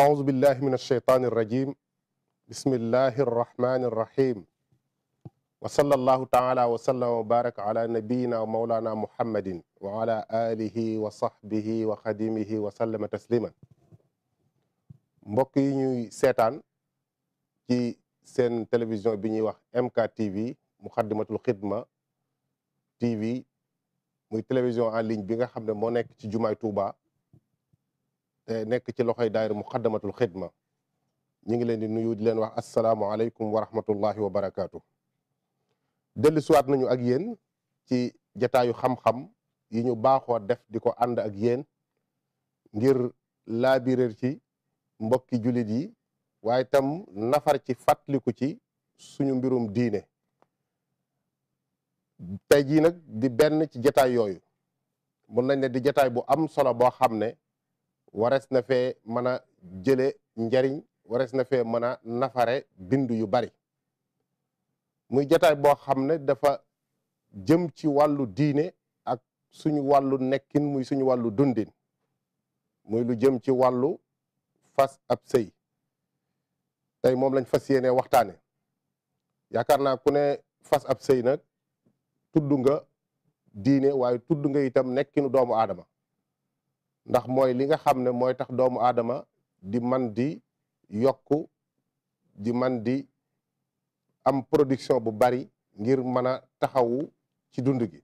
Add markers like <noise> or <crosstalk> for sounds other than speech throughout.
أعوذ بالله من الشيطان الرجيم بسم الله الرحمن الرحيم وصلى الله تعالى وصلى وبارك على نبينا ومولانا محمد وعلى آله وصحبه وخدمه وسلم تسليما مبكي ني سيتان تي سين تلفزيون بي ني واخ ام كا تي في مقدمه الخدمه تي في موي تلفزيون ان لين بيغا خا مو نيك تي جمعه توبا Eh, nekk ci loxoy daayira muqaddamatul xidma ñu ngi leen di nuyu di leen wax asalaamualeykum wa rahmatullahi wa barakaatu. dellu siwaat nañu ak yéen ci jataayu xam-xam yi ñu baaxoo def di ko ànd ak yéen ngir laabiréer ci mbokki jullit yi waaye tam nafar ci fàttaliku ci suñu mbirum diine tey jii nag di benn ci jataay yooyu mun nañ ne di jataay bu am solo boo xam ne warees na fee mën a jële njariñ warees na fee mën a nafare bind yu bari muy jataay boo xam ne dafa jëm ci wàllu diine ak suñu wàllu nekkin muy suñu wàllu dundin muy lu jëm ci wàllu fas ab sëy tey moom lañ fas yéene waxtaane yaakaar naa ku ne fas ab sëy nag tudd nga diine waaye tudd nga itam nekkinu doomu aadama ndax moy li nga xamne moy tax doomu adama di man di yokku di man di am production bu bari ngir mana taxawu ci dund gi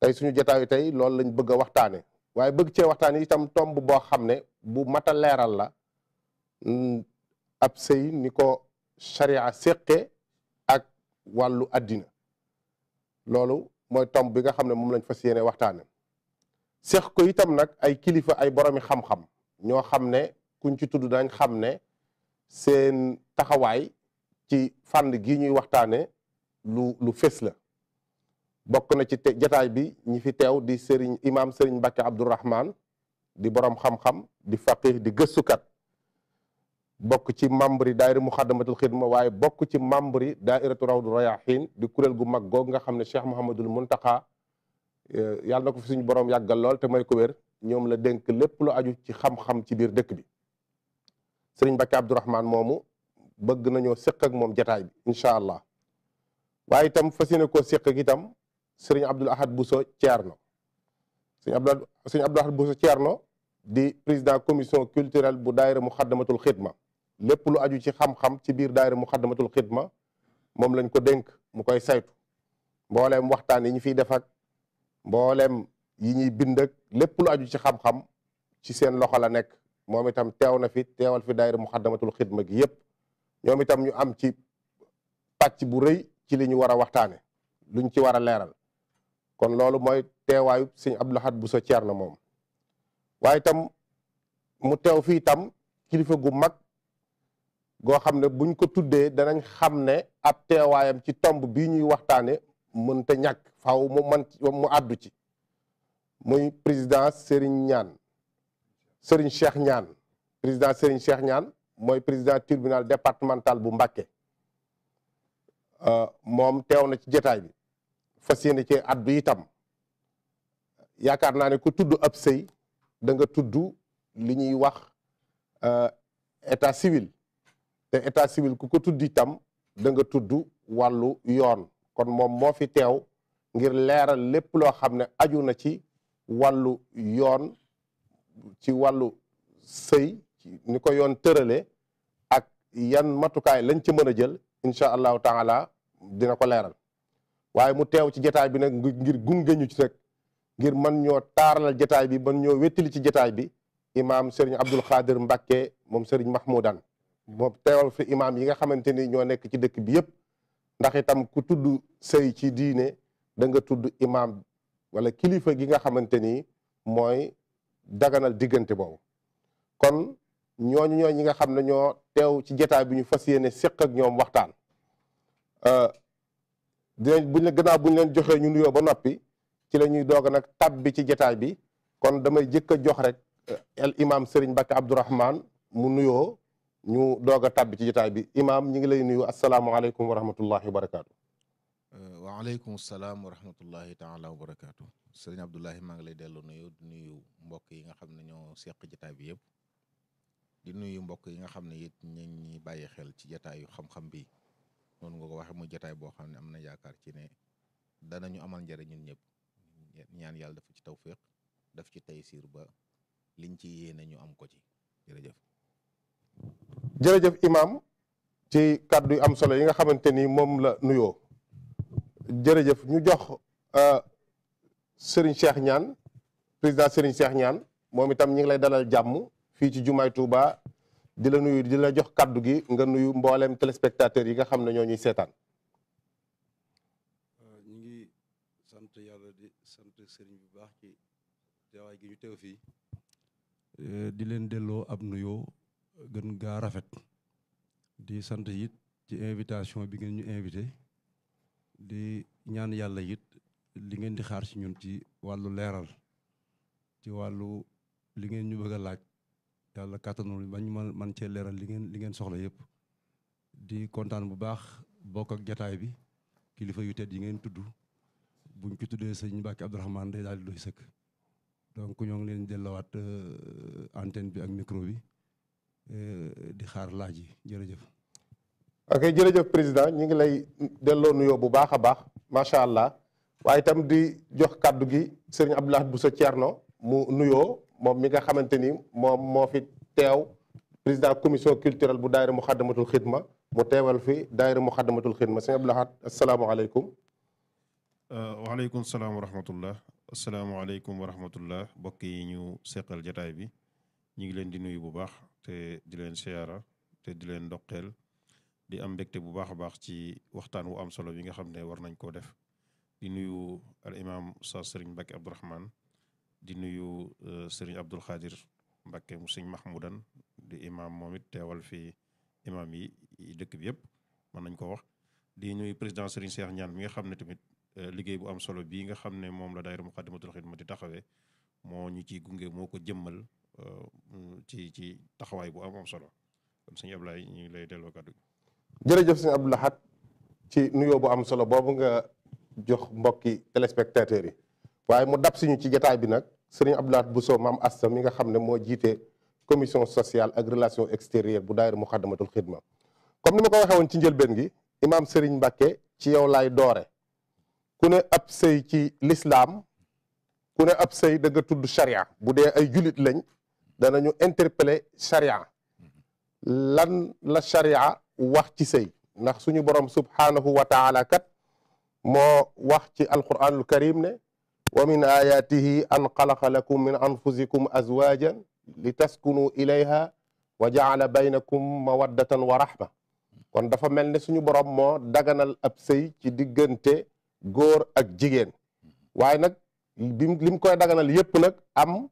tay suñu jotaay tay loolu lañ bëgg waxtane waye bëgg ci waxtane itam tomb bo xamne bu mata leral la mm, ab sey ni ko charia séqe ak walu adina loolu moy tomb bi nga xamne mom lañ fassiyene waxtane seex ko itam nag ay kilifa ay boromi xam-xam ñoo xam ne kuñ ci tudd dañ xam ne seen taxawaay ci fànn gi ñuy waxtaane lu lu fés la bokk na ci jataay bi ñi fi teew di sëriñ imaam sëriñ Mbacke Abdourahman di borom xam-xam di faqih di gëstukat bokk ci membre yi daayira muxaddamatul xidma waaye bokk ci membre yi daairatu rawdu rayahin di kuréel gu mag googu nga xam ne cheikh Mouhamadul Muntaqa yàlla ko fi suñu borom yagal lol te may ko wér ñom la dénk lépp lu aju ci xam-xam ci bir dëkk bi serigne Mbacke Abdourahman momu bëgg nañu sekk ak mom jotaay bi inshallah waye tam fasiyene ko sekk gi tam serigne itam Ahad Bousso tierno serigne abdou serigne abdou Ahad Bousso tierno di président commission culturelle bu daire Muxaddamatul khidma lépp lu aju ci xam-xam ci bir daire Muxaddamatul khidma mom lañ ko dénk mu koy saytu mbolem waxtaan yi ñu fiy def ak mboolem yi ñuy bind ak lépp lu aju ci xam-xam ci seen loxo la nekk moom itam teew na fi teewal fi daayira muxaddamatul xidma gi yépp ñoom itam ñu am ci pàcc bu rëy ci li ñu war a waxtaane luñ ci war a leeral kon loolu mooy teewaayu sëñ bu Lahad Bousso Thierno moom waaye itam mu teew fii itam kilifa gu mag goo xam ne buñ ko tuddee danañ xam ne ab teewaayam ci tomb bii ñuy waxtaane ta ñak faaw mo man mo addu ci muy président Serigne ñaan Serigne Cheikh ñaan président Serigne Cheikh ñaan moy président tribunal départemental bu Mbacké euh, moom teew na ci jotaay bi fas ci addu itam yaakar na ne ku tuddu ab sey da nga tuddu li ñuy wax euh, état civil té état civil ku ko tuddi tam da nga tuddu walu yone kon moom moo fi teew ngir leeral lépp loo xam ne aju na ci wàllu yoon ci wàllu sëy ni ko yoon tërale ak yan matukaay lañ ci mën a jël incha allahu taala dina ko leeral waaye mu teew ci jataay bi nag ngir gunge ñu ci rek ngir man ñoo taaralal jataay bi man ñoo wettali ci jataay bi imaam Serigne Abdul Xaadir Mbàkke moom Serigne Mahmoudan moom teewal fi imaam yi nga xamante ni ñoo nekk ci dëkk bi yëpp ndax itam ku tudd sëy ci diine da nga tudd imaam wala kilifa gi nga xamante ni mooy daganal diggante boobu kon ñooñu ñoo ñi nga xam ne ñoo teew ci jataay bi ñu fas yéene séq ak ñoom waxtaan euh, dinañ buñ la gannaaw buñ leen joxee ñu nuyoo ba noppi ci la ñuy doog nag tab bi ci jataay bi kon damay jëkk a jox rek euh, al imam Serigne Mbacke Abdourahman mu nuyoo ñu doog a tàbbi ci jotaay bi imaam ñu ngi lay nuyu asalaamualeykum wa rahmatullahi wa barakaatu. Euh, waaleykum salaam wa rahmatullahi taala wa barakaatu. sëriñ Abdullahi maa ngi lay delloo nuyu di nuyu mbokk yi nga xam ne ñoo seq jataay bi yëpp. di nuyu mbokk yi nga xam ne it ñañ ñi bàyyi xel ci jataay xam-xam bi noonu nga ko waxee muy jotaay boo xam ne am na yaakaar ci ne danañu amal njëriñ ñun ñëpp ñaan yàlla dafa ci tawféex daf ci taysiir ba liñ ci yéene ñu am ko ci jërëjëf. jërëjëf Imam ci kaddu am solo yi nga xamanteni mom la nuyoo jërëjëf ñu jox euh, Serigne Cheikh ñaan président Serigne Cheikh ñaan moom itam ñi ngi lay dalal jamm fi ci Jumaay Touba di la nuyu di la jox kaddu gi nga nuyu mbollem téléspectateurs yi nga xamna ñoo ñuy seetaan. Euh, ñu ngi sant di sant Serigne bu baax ci teewaay gi ñu euh, di leen ab nuyoo gën ga rafet di sant yit ci invitation bi ngeen ñu invité di ñaan yàlla yit li ngeen di xaar ci ñun ci wàllu leeral ci wàllu li ngeen ñu bëgg a laaj yàlla kàttanul ba ñu man man cee leeral li ngeen li ngeen soxla yépp di kontaan bu baax bokk ak jataay bi kilifa yu tedd yi ngeen tudd buñ ci tuddee sëñ Mbàkke Abdourahmane day daal di doy sëkk donc ñoo ngi leen dellawaat euh, antenne bi ak micro bi di xaar laaj yi jërëjëf. ok jërëjëf président ñi ngi lay delloo nuyoo bu baax a baax macha allah waaye itam di jox kàddu gi sëriñ Abdoulaye Bousso Thierno mu nuyoo moom mi nga xamante ni moom moo fi teew président commission culturelle bu daayira Muxaddamatul Xidma mu teewal fi daayira Muxaddamatul Xidma sëriñ Abdoulaye asalaamualeykum. waaleykum salaam wa rahmatullah asalaamualeykum wa rahmatullah mbokk yi ñu seqal jataay bi ñu ngi leen di nuyu bu baax. te di leen ziara te di leen ndokkeel di am mbégte bu baax baax ci waxtaan wu am solo bi nga xamne ne war nañ ko def di nuyu al imam sa sering Mbacke Abdourahman di nuyu euh, sering Abdul khadir, Mbacke mu serigne Mahmoudan di imam momit it teewal fi imam yi dekk bi yep man nañ ko wax di nuyu president serigne Cheikh Ñaan mi nga xamne tamit euh, liggey bu am solo bi nga xamne ne la daayira muqaddimatul Xidma di taxawee moo ñu ci gunge moko jëmmal Euh, ci ci taxawaay bu am am solo kon sëñ Ablaye lay delloo jërëjëf sëñ Abdou Lahad ci nuyoo bu am solo boobu nga jox mbokki téléspectateurs yi waaye mu dab suñu ci jataay bi nag sëriñ Abdou bu Bousso maam Asta mi nga xam ne moo jiite commission sociale ak relation extérieure bu daayira Muxaddamatul Xidma comme ni ma ko waxee woon ci njëlbeen gi imaam Serigne Mbacke ci yow laay doore ku ne ab sëy ci lislaam ku ne ab sëy da tudd charia bu dee ay julit lañ danañu interpeller charia lan la charia wax ci sëy ndax suñu borom subhaanahu wa taala kat moo wax ci alquranul karim ne wa min ayatihi an xalaqa lakum min anfusikum azwajan li taskunu ilayha wa jaala baynakum mawaddatan wa rahma kon dafa mel ne suñu borom moo daganal ab sëy ci diggante góor ak jigéen waaye nag lim koy daganal yépp nag am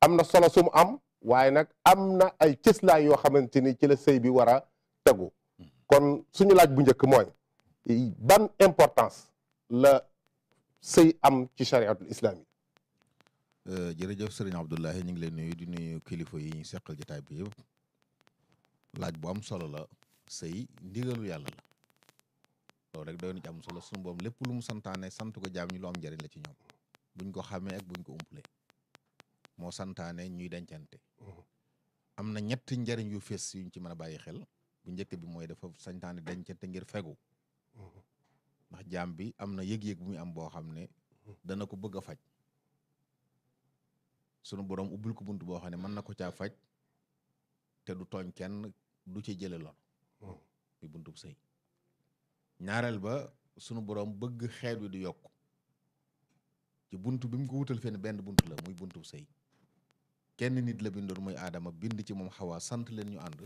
am na solo sum am waaye nag am na ay cëslaay yoo xamante ni ci la sëy bi war a tegu kon suñu laaj bu njëkk mooy ban importance la sëy am ci chariatul islam yi euh, jërëjëf sëriñ Abdoulahi ñu ngi leen nuyu di nuyu kilifa yi ñu seqal jotaay bi yëpp laaj bu am solo la sëy ndigalu yàlla la loolu rek doy na ci am solo suñu boom lépp lu mu santaane sant ko jaam ñu lu am njëriñ la ci ñoom buñ ko xamee ak buñ ko umpalee moo santaane ñuy dencante mhm. am na ñetti njariñ yu fees yuñ ci mën a bàyyi xel bu njëkk bi mooy dafa santaane dencante ngir fegu mhm. ndax jaam bi am na yëg-yëg bu muy am boo xam ne mhm. dana ko bëgg a faj sunu borom ubbil ko bunt boo xam ne mën na ko caa faj te du tooñ kenn du ci jële lon muy buntub sëy ñaareel ba sunu borom bëgg xeet wi di yokk ci bunt bi mu ko wutal fenn benn bunt la muy buntub sëy kenn nit la bindoon muy aadama bind ci moom xawaa sant leen ñu ànd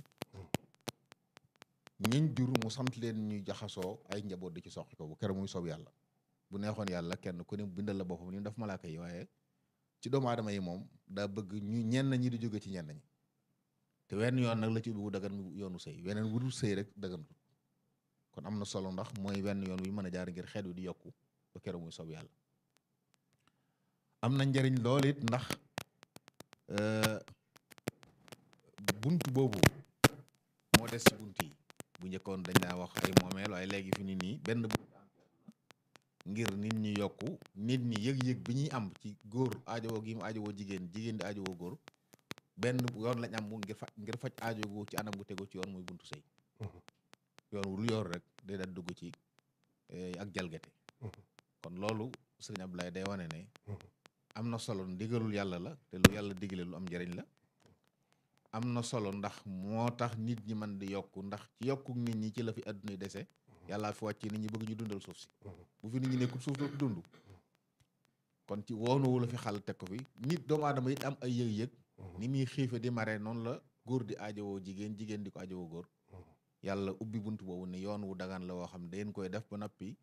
ñiñ jur mu sant leen ñu jaxasoo ay njaboot di ci soqi ko bu kere muy yàlla bu neexoon yàlla kenn ku ne bindal la boppam ni daf malaaka yi waaye ci doomu aadama yi moom daa bëgg ñu ñenn ñi di jóge ci ñenn ñi yoon nag la ci ubbi bu yoonu sëy weneen wudul sëy rek daganul kon am na solo ndax mooy wenn yoon wi mën a jaar ngir xeet di yokku ba kere muy soob yàlla am na njariñ lool ndax bunt boobu moo des ci bunt yi bu njëkkoon dañ daa wax ay moomeel waaye léegi fi ni nii benn bunt ngir nit ñi yokku nit ñi yëg-yëg bi ñuy am ci góor aajowoo gi ajo woo jigéen jigéen di aajowoo góor benn yoon lañ am ngir fa ngir faj ci anam gu tegu ci yoon muy buntu sëy mm-hmm. yoon wu lu yor rek day daal dugg ci eh, ak jalgate mm-hmm. kon loolu sëriñ Abdoulaye day wane ne mm-hmm. amna solo ndigalul yalla la te lu yalla digale lu am njariñ la amna solo ndax motax nit ñi man di yok ndax ci nit ñi ci la fi aduna déssé dese fi wacc nit ñi bëgg ñu dundal suuf ci bu fi nit ñi nekkul suuf dootu dundu kon ci wonu la fi xal tek fi nit doomu aadama yi am ay yeg yeg ni mi xiife di maré non la góor di aajowoo jigen jigen di ko aajowoo góor yalla ubbi bunt bobu ne yoon wu dagan la wo xam de ngeen koy def ba nopi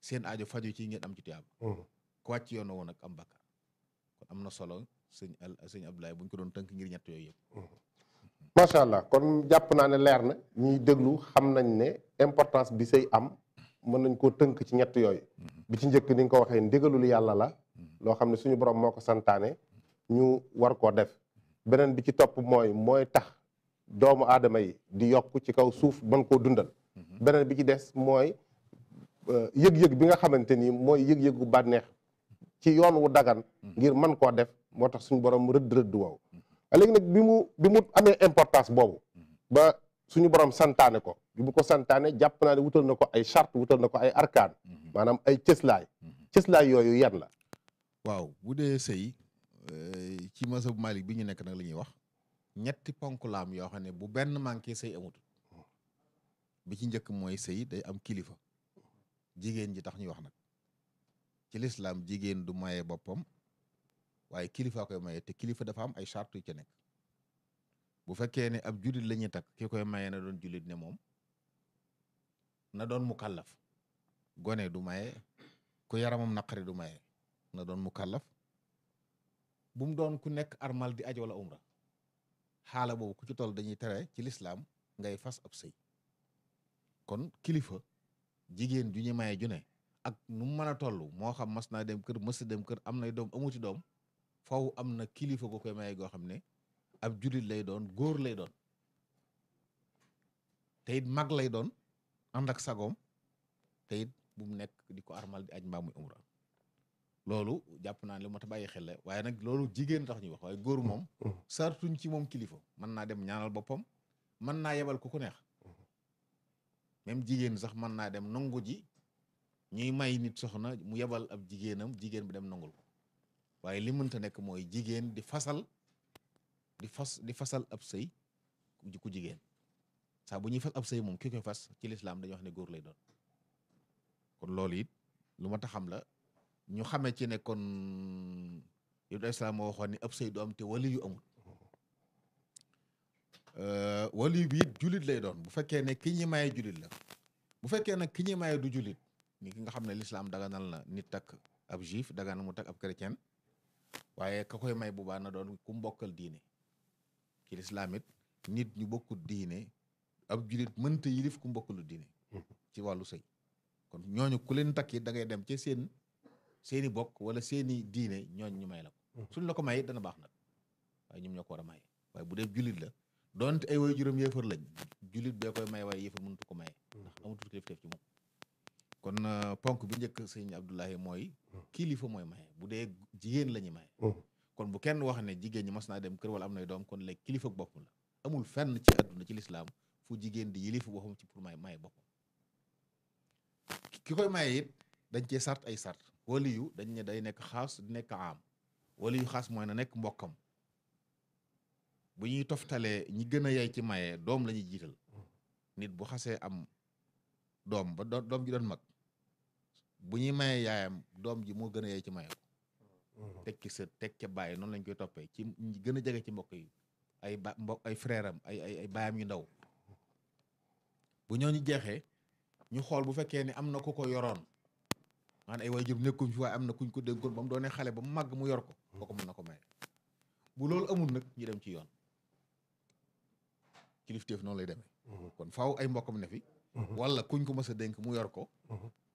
seen aajo faju ci ngeen am ci tuyaab hmm. ko wacc yoon wo nak am bakka kon am solo seigne al seigne Abdoulaye buñ ko doon tënk ngir ñett yooyu yëpp. macha allah kon japp na ne leer na ñi deglu xam nañ ne importance bi sey am mën nañ ko tënk ci ñett yoy bi ci njëkk ni nga ko waxee ndigalul yàlla la. lo xamne suñu borom moko santane ñu war ko def benen bi ci top moy moy tax doomu aadama yi di yok ci kaw suuf ban ko dundal. Mhm. benen bi ci des moy yeg yeg bi nga xamanteni moy yeg yëg-yëgu ci yoon wu dagan ngir man ko def motax suñu borom redd redd waw léegi nak bimu bimu amé importance bobu ba suñu borom santaane ko bimu ko santaane japp na ni wutal nako ay charte wutal nako ay arcane manam ay cëslaay cëslaay yoyu yan la waw bu dee sëy eh, ci masa Malik biñu nek nak lañuy wax ñetti ponku lam yo xane bu benn manqué sey amut bi ci ñëk moy sey day am kilifa jigen ji tax ñu wax nak ci lislaam jigéen du maye boppam waaye kilifa koy maye te kilifa dafa am ay charte yu ca nekk bu fekkee ne ab julit lañuy ñuy takk ki maye na doon jullit ne moom na doon mu kàllaf gone du maye ku yaramam naqari du maye na doon mu kàllaf bu mu doon ku nekk armal di aj wala umra xaala boobu ku ci toll dañuy tere ci lislaam ngay fas ab sëy kon kilifa jigéen ju ñu maye ju ne ak nu mu mën a toll moo xam mas naa dem kër mës dem kër am nay doom amu doom faw am na kilifa gu koy maye goo xam ne ab jullit lay doon góor lay doon te mag lay doon ànd ak sagoom te it bu mu nekk di ko armal di aj mbaa muy umra loolu jàpp naa ne lu bàyyi xel waaye nag loolu jigéen tax ñuy wax waaye góor moom sartuñ ci moom kilifa mën naa dem ñaanal boppam mën naa yebal ku ko neex même jigéen sax mën naa dem nangu ji ñuy may nit soxna mu yebal ab jigéenam jigéen bi dem nangul waaye li mënta nekk mooy jigéen di fasal di fas di fasal ab sëy ku jigéen saa bu ñuy fas ab sëy moom ki koy fas ci lislaam dañuy wax ne góor lay doon kon loolu it lu ma xam la ñu xamee ci ne kon yóbbu ay islaam moo waxoon ni ab sëy du te wali yu amul euh, wali bi it jullit lay doon bu fekkee ne ki ñi maye jullit la bu fekkee nag ki ñi maye du julit ni ki nga xam ne lislaam daganal na nit takk ab juif daganal mu takk ab chrétien waaye ka koy may bu baax na doon ku mbokkal diine ki lislaam nit ñu bokkut diine ab julit mënta yilif ku mbokkalu diine mm-hmm. ci wàllu sëy kon ñooñu ku leen takki da ngay dem ci seen seeni bokk wala seeni diine ñooñ ñu may la ko mm-hmm. suñ la ko may dana baax nag waaye ñoom ñoo ko war a maye waaye bu dee julit la donte ay way juróom yéefar lañ julit bee koy may waaye yéefar mënut mm-hmm. ci moom kon euh, ponk bi njëkk sëñ Abdoulaye mooy kilifa mooy maye bu dee jigéen la ñuy maye hmm. kon bu kenn wax ne jigéen ñi mas naa dem kër wala am nay doom kon léegi kilifa boppam la amul fenn ci àdduna ci lislaam fu jigéen di yilifu boppam ci pour may maye boppam dañ cee sart ay sart wali dañ ne day nekk xaas di nekk am wali yu xaas mooy na nekk mbokkam bu ñuy toftalee ñi gën a yay ci maye doom la ñuy jiital hmm. nit bu xasee am doom ba doom ji doon mag bu ñuy maye yaayam doom ji moo gën a yee ci maye ko mm-hmm. teg ci sët teg ca bàyyi noonu lañ koy toppee ci gën a jege ci mbokk yi ay ba mbokk ay frère ay ay ay baayam yu ndaw bu ñooñu jeexee ñu xool bu fekkee ne am na ku ko yoroon maanaam ay waajur nekkuñ fi waaye am na kuñ ko dénkoon ba mu doonee xale ba mu màgg mu yor ko mm-hmm. kooku mën na ko maye bu loolu amul nag ñi dem ci yoon kilifteef noonu lay demee mm-hmm. kon faaw ay mbokkam ne fi wala kuñ ko ma a dénk mu yor ko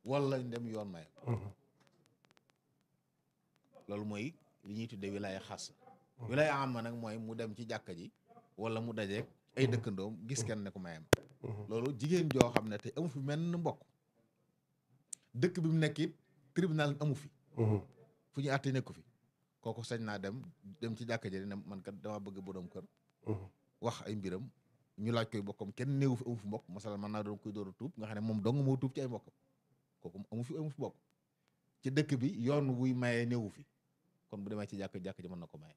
wala ndem yoon may mhm. loolu mooy li ñuy tuddee wilaya xas wilaya ma nag mooy mu dem ci jàkka ji wala mu dajeeg ay dëkkandoom gis kenn ne ko mayam mhm. loolu jigéen joo xam ne te amu fi menn mbokk dëkk bi mu nekk it tribunal amu fi mhm. fu ñu àtte nekku fi kooku sañ naa dem dem ci jàkka ji ne man kat dama bëgg borom kër wax ay mbiram ñu laaj koy bokkam kenn néewu fi amu fi man naa doon koy door a tuub nga xam moom dong moo tuub ci ay mbokkam kooku amu fi amu fi bokk ci dëkk bi yoon wuy maye néewu fi kon bu demee ci jàkk jàkk ji na ko maye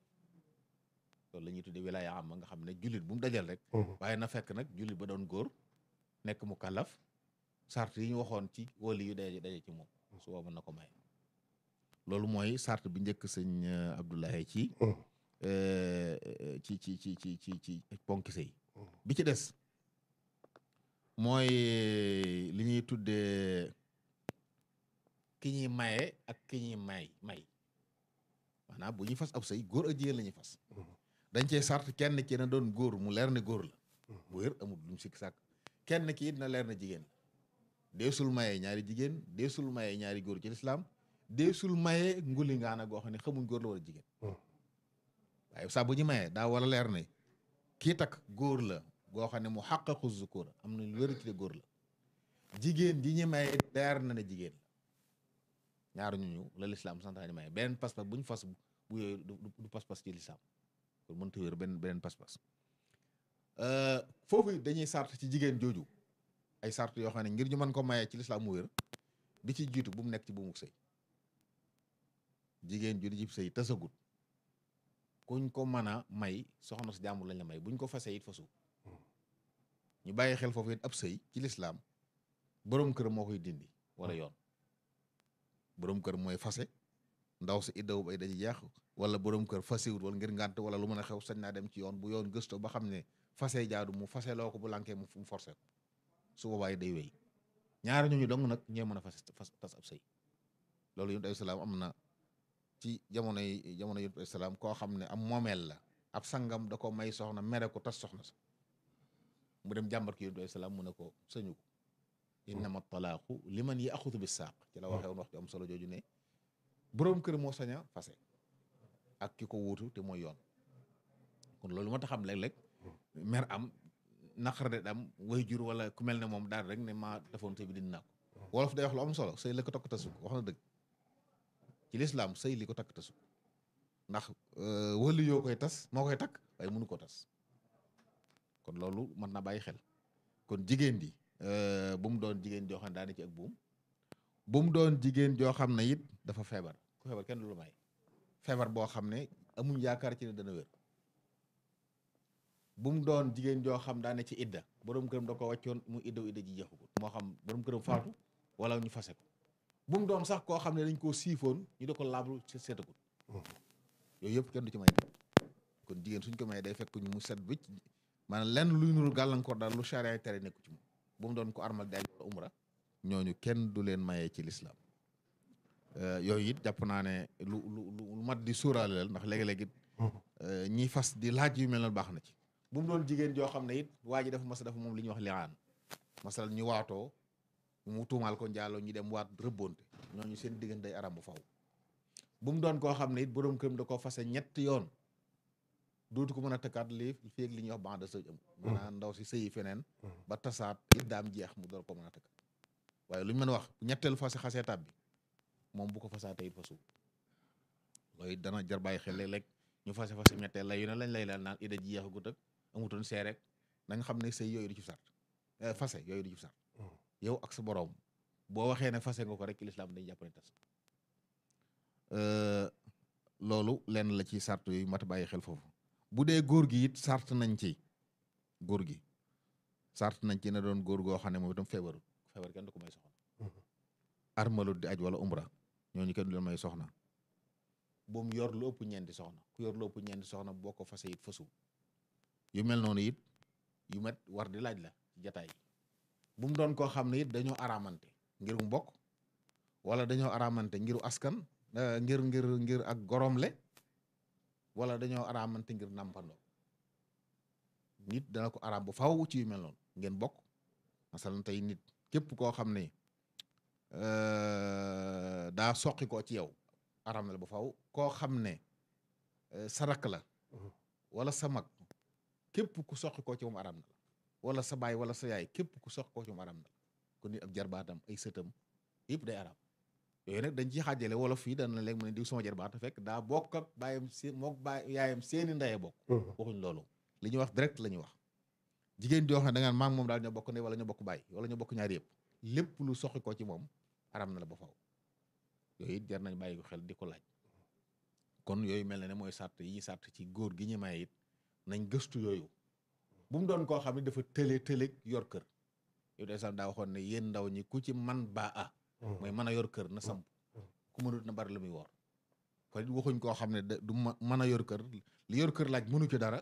loolu la ñuy tuddee wilaaya am nga xam ne julit bu mu dajal rek waaye na fekk nag jullit ba doon góor nekk mu kàllaf sart yi ñu waxoon ci wóli yu daje daje ci moom su boobu mën na ko maye loolu mooy sart bu njëkk sëñ uh, Abdoulaye uh, ci ci ci ci ci ci ci ponk sëy bi ci des mooy uh, li ñuy tuddee ki ñuy maye ak ki ñuy may may maanaam bu ñuy fas ab sëy góor ak jigéen la ñuy fas. Mm-hmm. dañ cee sart kenn ki na doon góor mu leer ne góor la. bu mm-hmm. wér amul lu mu sikk sàkk kenn ki it na leer na jigéen deesul maye ñaari jigéen deesul maye ñaari góor ci lislaam deesul maye nguli ngaana goo xam ne xamuñ góor la wala jigéen. Mm-hmm. waaye bu ñu maye daa war leer na kii takk góor la goo xam ne mu xàqaqu zukura am na lu wér ci de góor la jigéen ji ñu maye leer na ne jigéen ñaar ñooñu la lislaam santaane maye beneen pas-pas bu ñu fas bu yooyu du pas-pas ci lislaam kon mënta wér benn beneen pas-pas euh, foofu dañuy sart ci jigéen jooju ay sart yoo xam ne ngir ñu man ko maye ci lislaam mu wér di ci jiitu bu mu nekk ci bu mu sëy jigéen ju di ci sëy tasagut kuñ ko mën a may soxna si jaamul lañ la may buñ ko fasee it fasu ñu bàyyi xel foofu it ab sëy ci lislaam boroom kër moo koy dindi wala hmm. yoon borom kër mooy fase ndaw si iddawu bay dañuy yàqu wala borom kër fasewut wala ngir ngànt wala lu mën a xew sañ naa dem ci yoon bu yoon gëstoo ba xam ne fase jaadu mu fase ko bu lankee mu mu forcé su boobaa day wéy ñaari ñooñu dong nag ñee mën a fase fas tas ab say loolu yonent alayhi salaam am na ci jamono yi jamono yonent alayhi salaam koo xam ne am moomeel la ab sangam da ko may soxna mere ko tas soxna sa mu dem jàmbar ki yonent alayhi salaam mu ne ko sëñu ko innama talaaqu li man yaxudu bi saaq ci la waxee woon wax ju solo jooju ne boroom kër moo sañ a fase ak ki ko wuutu te mooy yoon kon loolu moo tax am léeg-léeg mer am naqar de am way jur wala ku mel ne moom daal rek ne maa defoon sëy bi dindi naa ko wolof day wax lu am solo sëy ko takk tasuk wax na dëgg ci lislaam sëy li ko takk tasuk ndax euh, wëli koy tas moo koy takk waaye mënu ko tas kon loolu mën na bàyyi xel kon jigéen di Euh, bu mu doon jigéen joo xam daana bu mu doon jigéen joo xam ne it dafa feebar ku feebar kenn lu may feebar boo xam ne amuñ yaakaar ci ne dana wér bu doon jigéen joo xam daane ci idda borom këram da ko wàccoon mu iddaw idda ji jeexagul moo xam borom këram faatu wala ñu fase ko bu mu doon sax koo xam ne dañ koo siifoon ñu da ko laablu seetagul yooyu yëpp kenn du ci may kon jigéen suñ ko may day fekk ñu mu set bi maanaam lenn luy nuru gàllankoor daal lu charia tere nekku ci moom bu mu doon ko armal di aj wala umra ñooñu kenn du leen mayee ci lislaam euh, yooyu it jàpp naa ne lu mat di suuraale ndax léegi-léegi it euh, ñiy fas di laaj yu mel noonu baax na ci bu mu doon jigéen joo xam ne it waa ji dafa mas dafa moom li ñuy wax liaan masal ñu waatoo mu tuumaal ko njaaloo ñu dem waat rëbbonte ñooñu seen diggante day aramu faw bu mu doon koo xam ne it borom këram da koo fase ñett yoon dootu ko mën a tëkkaat lii fii ak li ba wax ban de sëy amul mm. maanaam ndaw si sëyi feneen mm. ba tasaat iddaam jeex mu door ko mën a tëkkaat waaye lu ñu mën a wax ñetteel fas xasee tab bi moom bu ko fasaatee it fa suuf loolu dana bàyyi xel léeg-léeg ñu fase fase ñetteel lay yu ne lañ lay laal naan idda ji jeexagut ak see rek na xam ne sëy yooyu du ci sart eh, fase yooyu du ci sart mm. yow ak sa borom boo waxee ne fase ko rek lislaam dañu jàpp ne tas eh, loolu lenn la ci sart yooyu mat bàyyi xel foofu bu dee góor gi it sart nañ ci góor gi sart nañ ci na doon góor goo xam ne moom itam feebaru feebar kenn du ko may soxna mm-hmm. armalut aj wala umra ñooñu kenn du soxna bu mu yor lu ëpp ñeenti soxna ku yor lu ëpp ñeenti soxna boo ko fase fa fasu yu mel noonu it yu met war di laaj la jataay bu doon koo xam ne it dañoo aramante ngir mbokk wala dañoo aramante ngiru askan eh, ngir ngir ngir ak le wala dañoo araamante ngir nàmpandoo nit dana ko araam bu faw ci yu mel noonu ngeen bokk masalan tey nit képp koo xam ne euh, daa soqi ko ci yow araam na la bu faw koo xam ne euh, sa la mhm. wala sa mag képp ku soqi koo ci moom araam na la wala sa baay wala sa yaay képp ku soqi ci moom kon nit ab jarbaatam ay sëtam yëpp day araam yooyu nag dañ ciy xaajale wolof yi dana na mu ne diw sama jarbaat te fekk daa bokk ak bàyyam si mook baay yaayam seeni ndeye bokk uh-huh. waxuñ loolu li ñuy wax direct la ñuy wax jigéen di xam ne da ngaan moom daal ñoo bokk ndey wala ñoo bokk baay wala ñoo bokk ñaari yëpp lépp lu soxi ko ci moom aram na la ba faw yooyu jar nañ bàyyi ko xel di ko laaj kon yooyu mel na ne mooy sàrt yi ñu sàrt ci góor gi ñu may it nañ gëstu yooyu bu mu doon koo xam ne dafa tële tële yor kër yow de daa waxoon ne yéen ndaw ñi ku ci man baa a Mm. mooy mën a yor kër na samp mm. Mm. ku mënut na bari lu muy woor kon it waxuñ koo xam ne du mën a yor kër li yor kër laaj mënu ci dara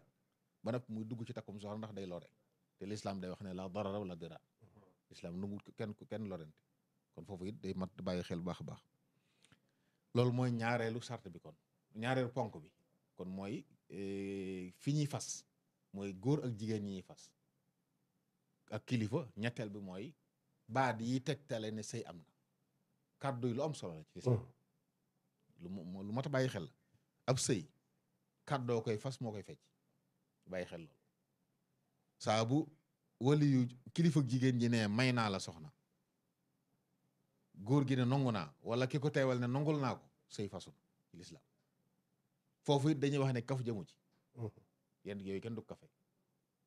ba muy dugg ci takkum soxla ndax day lore te lislaam day wax ne la darara wala dira mm-hmm. lislaam nangu kenn kenn lorente kon foofu it day mat bàyyi xel baax a baax loolu mooy ñaareelu sart bi kon ñaareelu ponk bi kon mooy e, fi ñuy fas mooy góor ak jigéen ñi ñuy fas ak kilifa ñetteel bi mooy baat yi teg tegtale ne sëy am na kàddu yi lu am solo la ci lislaam mm. lu lu mat a bàyyi xel la ab sëy kàddoo koy fas moo koy fecc bàyyi xel loolu saa bu wali yu jigéen ji ne may naa la soxna góor gi ne nangu naa wala ki ko teewal ne nangul naa ko sëy fasul ci lislaam foofu it dañuy wax ne kaf jëmu ci mm. yenn kenn du kafe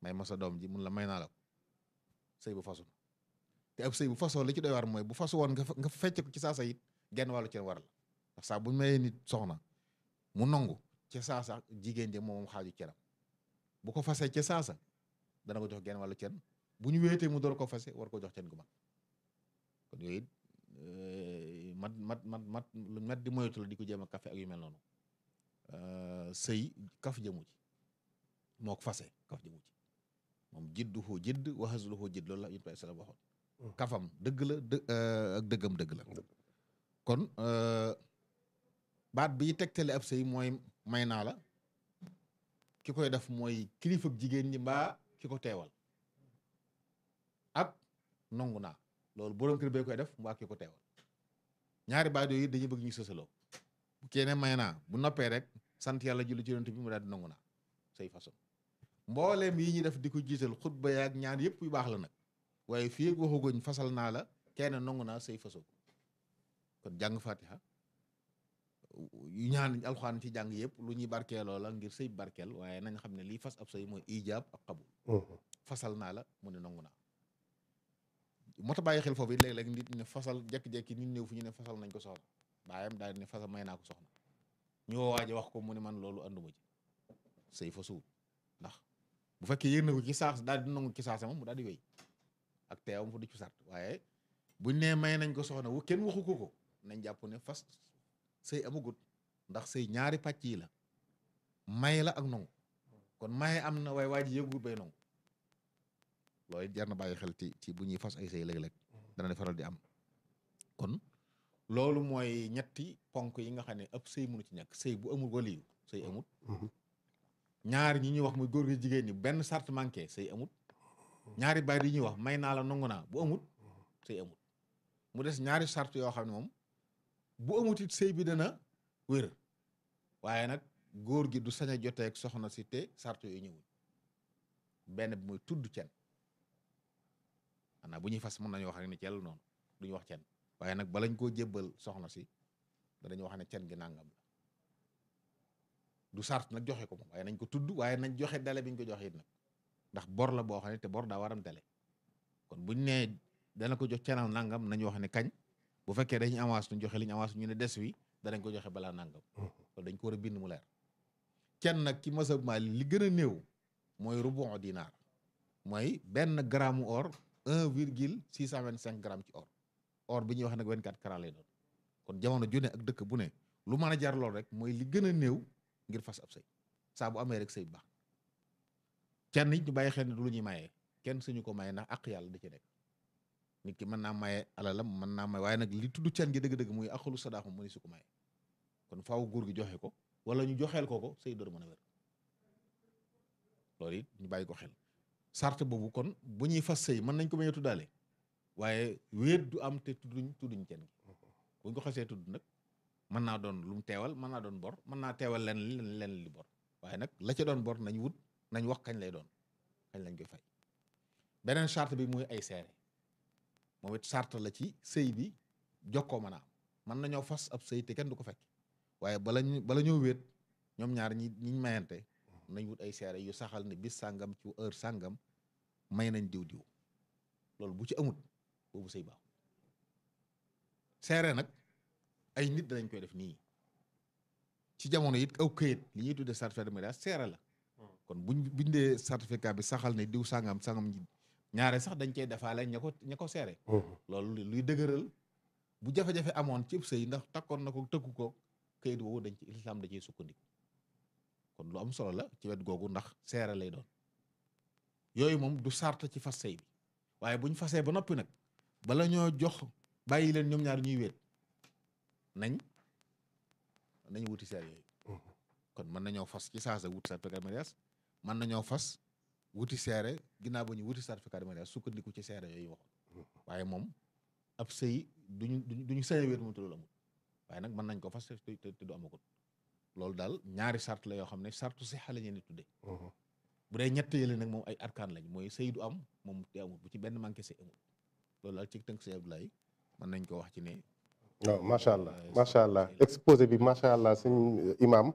may ma doom ji mun la may naa la ko sëy bu fasul te ab sëy bu fasoo li ci doy war mooy bu fasu woon nga nga fecc ko ci saasa it genn wàllu ci war la ndax saa bu mayee nit soxna mu nongu ca saasa jigéen ja moom xaaju ceram bu ko fasee ca saasa dana ko jox genn wàllu cen bu ñu wéetee mu door ko fase war ko jox cen gu mag kon yooyu eh, mat mat mat mat lu mat di moytu la di ko jéem a kafe ak yu mel noonu eh, sëy kaf jëmu ci moo ko fase kaf jëmu ci moom jidduhu jidd wa hazluhu jidd loolu la yuntu ay sala waxoon Mm. kafam dëgg la dë euh, dëggam dëgg la mm. kon euh, baat bi tegtale ab sëy mooy may naa la ki koy def mooy kilifa jigéen ñi mbaa ki ko teewal ak nangu naa loolu borom kër bee koy def mbaa ki ko teewal ñaari baat yooyu dañuy bëgg ñu sësaloo bu kenn may naa bu noppee rek sant yàlla ji ci yonent bi mu daal di nangu naa say façon mbooleem yi ñuy def di ko jiital xutba yaak ñaan yëpp yu baax la nag waaye fii ak waxaguñ fasal naa la kenn nongu naa say faso kon jàng fatiha yu ñaan alxuraan ci jàng yëpp lu ñuy barkeeloo la ngir sëy barkeel waaye nañ xam ne lii fas ab say mooy ijaab ak qabul mhm. fasal naa la mu ne nangu naa mota bàyyi xel foofu it léeg-léeg nit ne fasal jekki-jekki nit ñëw fu ñu ne fasal nañ ko soxna baayam daal ne fasal may naa ko soxna ñu woo waaji wax ko mu ne man loolu anduma ci sëy fa ndax bu fekkee yëg na ko ci saas daal di nangu ci saasa mu daal di ak teewam fa du ci sart waaye buñ nee may nañ ko soxna wu kenn waxu ko ko nañ jàpp ne fas sey amagut ndax sëy ñaari pàcc yi la may la ak nangu kon may am na waaye waa ji yëgul ba nangu loolu jar na bàyyi xel ci bu ñuy fas ay sëy léeg-léeg dana faral di am kon loolu mooy ñetti ponk yi nga xam ne ëpp sëy mënu ci ñàkk sëy bu amul waliyu sëy amut mm-hmm. ñaar ñi ñuy wax muy góor gi jigéen ñi benn sart manqué sey amut ñaari baat yi ñuy wax may naa la nangu naa bu amut sëy amut mu des ñaari sart yoo xam ne moom bu amut it sëy bi dana wér waaye nag góor gi du sañ a ak soxna si te sart yooyu ñëwul benn bi mooy tudd cen xanaa bu ñuy fas mën nañu wax rek ni cel noonu duñu wax cen waaye nag balañ koo jébbal soxna si danañu wax ne cen gi nangam la du sart nag joxe ko moom waaye nañ ko tudd waaye nañ joxe dale bi ñu ko joxe it nag ndax bor la boo xam ne te bor daa waram tele kon buñ nee dana ko jox canal nangam nañu wax ne kañ bu fekkee dañuy avance ñu joxe liñ avance ñu ne des wi danañ ko joxe balaa nangam kon dañ ko war a bind mu leer can nag ci masab Maalik li gën a néew mooy rubu dinar mooy benn gramme or un virgule gramme ci or or bi ñuy wax nag 24 carat lay doon kon jamono ju ne ak dëkk bu ne lu mën a jar lool rek mooy li gën a néew ngir fas ab sëy saa bu amee rek sëy baax kenn nit ñu bàyyi xel ne du lu ñuy mayee kenn suñu ko maye ndax àq yàlla da ci nekk nit ki mën naa maye alalam mën naa maye waaye nag li tudd can gi dëgg-dëgg muy aqalu sadaaxum mu ni su ko maye kon faaw góor gi joxe ko wala ñu joxeel ko ko say dor mën a wér it ñu bàyyi ko xel sart boobu kon bu ñuy fas sëy mën nañ ko bañ tuddaale waaye wéet du am te tudduñ tudduñ kenn buñ ko xasee tudd nag mën naa doon lu mu teewal mën naa doon bor mën naa teewal leen li leen li bor waaye nag la ca doon bor nañ wut nañ wax kañ lay doon kañ lañ koy fay beneen charte bi muy ay seere moom it charte la ci sey bi jokkoo mën a am mën nañoo fas ab sëy te kenn du ko fekk waaye bala bala ñoo wéet ñoom ñaar ñi ñiñ mayante nañ wut ay seere yu saxal ne bis sàngam ci heure sàngam may nañ diw diw loolu bu ci amut boobu sëy baaxul seere nag ay nit lañ koy def nii ci jamono yit aw këyit li ñuy tudde certificat de mariage seere la kon buñ bindee certificat bi saxal ne diw sangam sangam ñaare sax dañ cey defaale ña ko ña ko seere mm-hmm. loolu luy dëgëral bu jafe-jafe amoon ci sëy ndax takkoon na ko tëkku ko kayit woowu dañ ci islam da cey sukkandiku kon lu am solo la ci wet googu ndax seere lay doon yooyu moom du sart ci fas sëy bi waaye buñ fasee ba noppi nag bala ñoo jox bàyyi leen ñoom ñaar ñuy wéet nañ nañ wuti seer yooyu mm-hmm. kon mën nañoo fas ci saasa wut certificat mariage man nañu fas wuti séré ginaa bañu wuti certificat de mariage sukkandiku ci séré yoy wax waye mom ab sey duñu duñu sëy wër mu tudul loolu amul waaye nag mën nañ ko fas te te du amagut lol dal ñaari sart la yo xamné sartu ci la ñi tuddee mhm. bu dee ñett yele nak mom ay arkan lañ moy sey du am mom te amul bu ci benn manké sey amul loolu dal ci teunk sey Abdoulaye man nañ ko wax ci né waaw macha allah masha allah euh, exposé bi allah euh, imam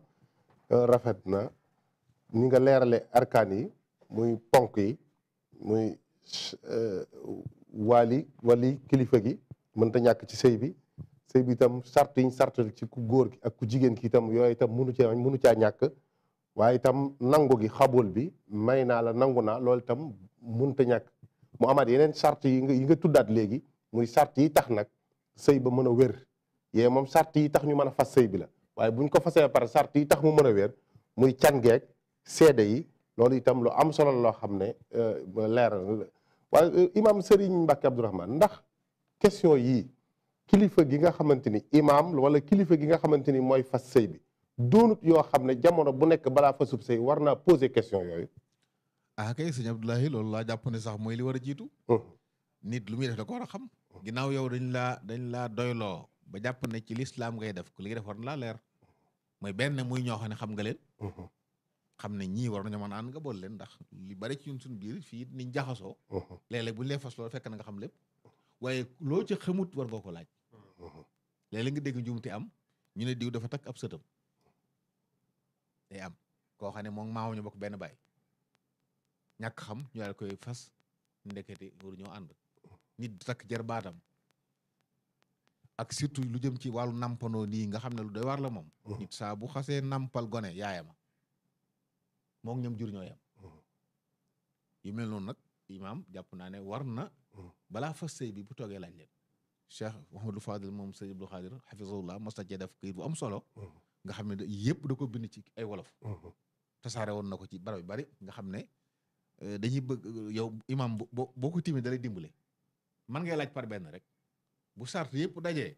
euh, rafet na ni nga leerale arkaan yi muy ponk yi muy euh, waali wali kilifa gi ta ñàkk ci sëy bi sëy bi tam sart yiñ sartal ci ku góor gi ak ku jigéen ki itam yooyu itam munu caa munu caa ñàkk waaye itam nangu gi xabul bi may naa la nangu naa loolu itam mun ta ñàkk mu amaat yeneen sart yi nga yi tuddaat léegi muy sart yi tax nag sëy ba mën a wér yee moom sart yi tax ñu mën a fas sëy bi la waaye bu buñ ko fasee par sart yi tax mu mën a wér muy can cangeeg seede yi loolu itam lu am solo loo xam ne euh, leeral waaye euh, imaam Serigne Mbacke Abdourahmane ndax question yi kilifa gi nga xamante ni imaam wala kilifa gi nga xamante ni mooy fas sëy bi doonut yoo xam ne jamono bu nekk balaa fasub sëy war naa poser question yooyu. ah kay sëñ Abdoulahi loolu laa jàpp ne sax mooy li war a jiitu. nit lu muy def da ko war a xam. ginnaaw yow dañ laa dañ laa doyloo ba jàpp ne ci lislaam ngay def li nga def war na laa leer mooy benn muy ñoo xam ne xam nga leen. xam ne ñii war nañoo mën a ànd nga bool leen ndax li bari ci ñun suñu biir fii niñ jaxasoo uh-huh. léeg bu buñ leen fas loolu fekk na nga xam lépp waaye loo ci xamut war nga ko laaj uh-huh. léeg nga dégg njuumte am ñu ne diw dafa takk ab sëtam day am koo xam ne moom maaw ñu bokk benn baay ñàkk xam ñu daal koy fas ndekete waru ñoo ànd nit takk jar baatam ak surtout lu jëm ci wàllu nampano nii nga xam ne lu doy war la moom uh-huh. nit saa bu xasee nampal gone yaayama moom ñoom jur ñoo yem mm-hmm. yu mel noonu nag imaam jàpp naa ne war na mm-hmm. balaa fas sëy bi bu toogee laaj leen cheikh Mouhamadou Fadil moom sëñ Abdou Khadir hafizahullah mos na cee def këyit bu am solo mm-hmm. nga xam ne yëpp da ko bind ci ay wolof tasaare woon na ko ci barab yu bari nga xam ne eh, dañuy bëgg yow imaam boo boo ko tiimee dalay dimbale man ngay laaj par benn rek bu sart yëpp dajee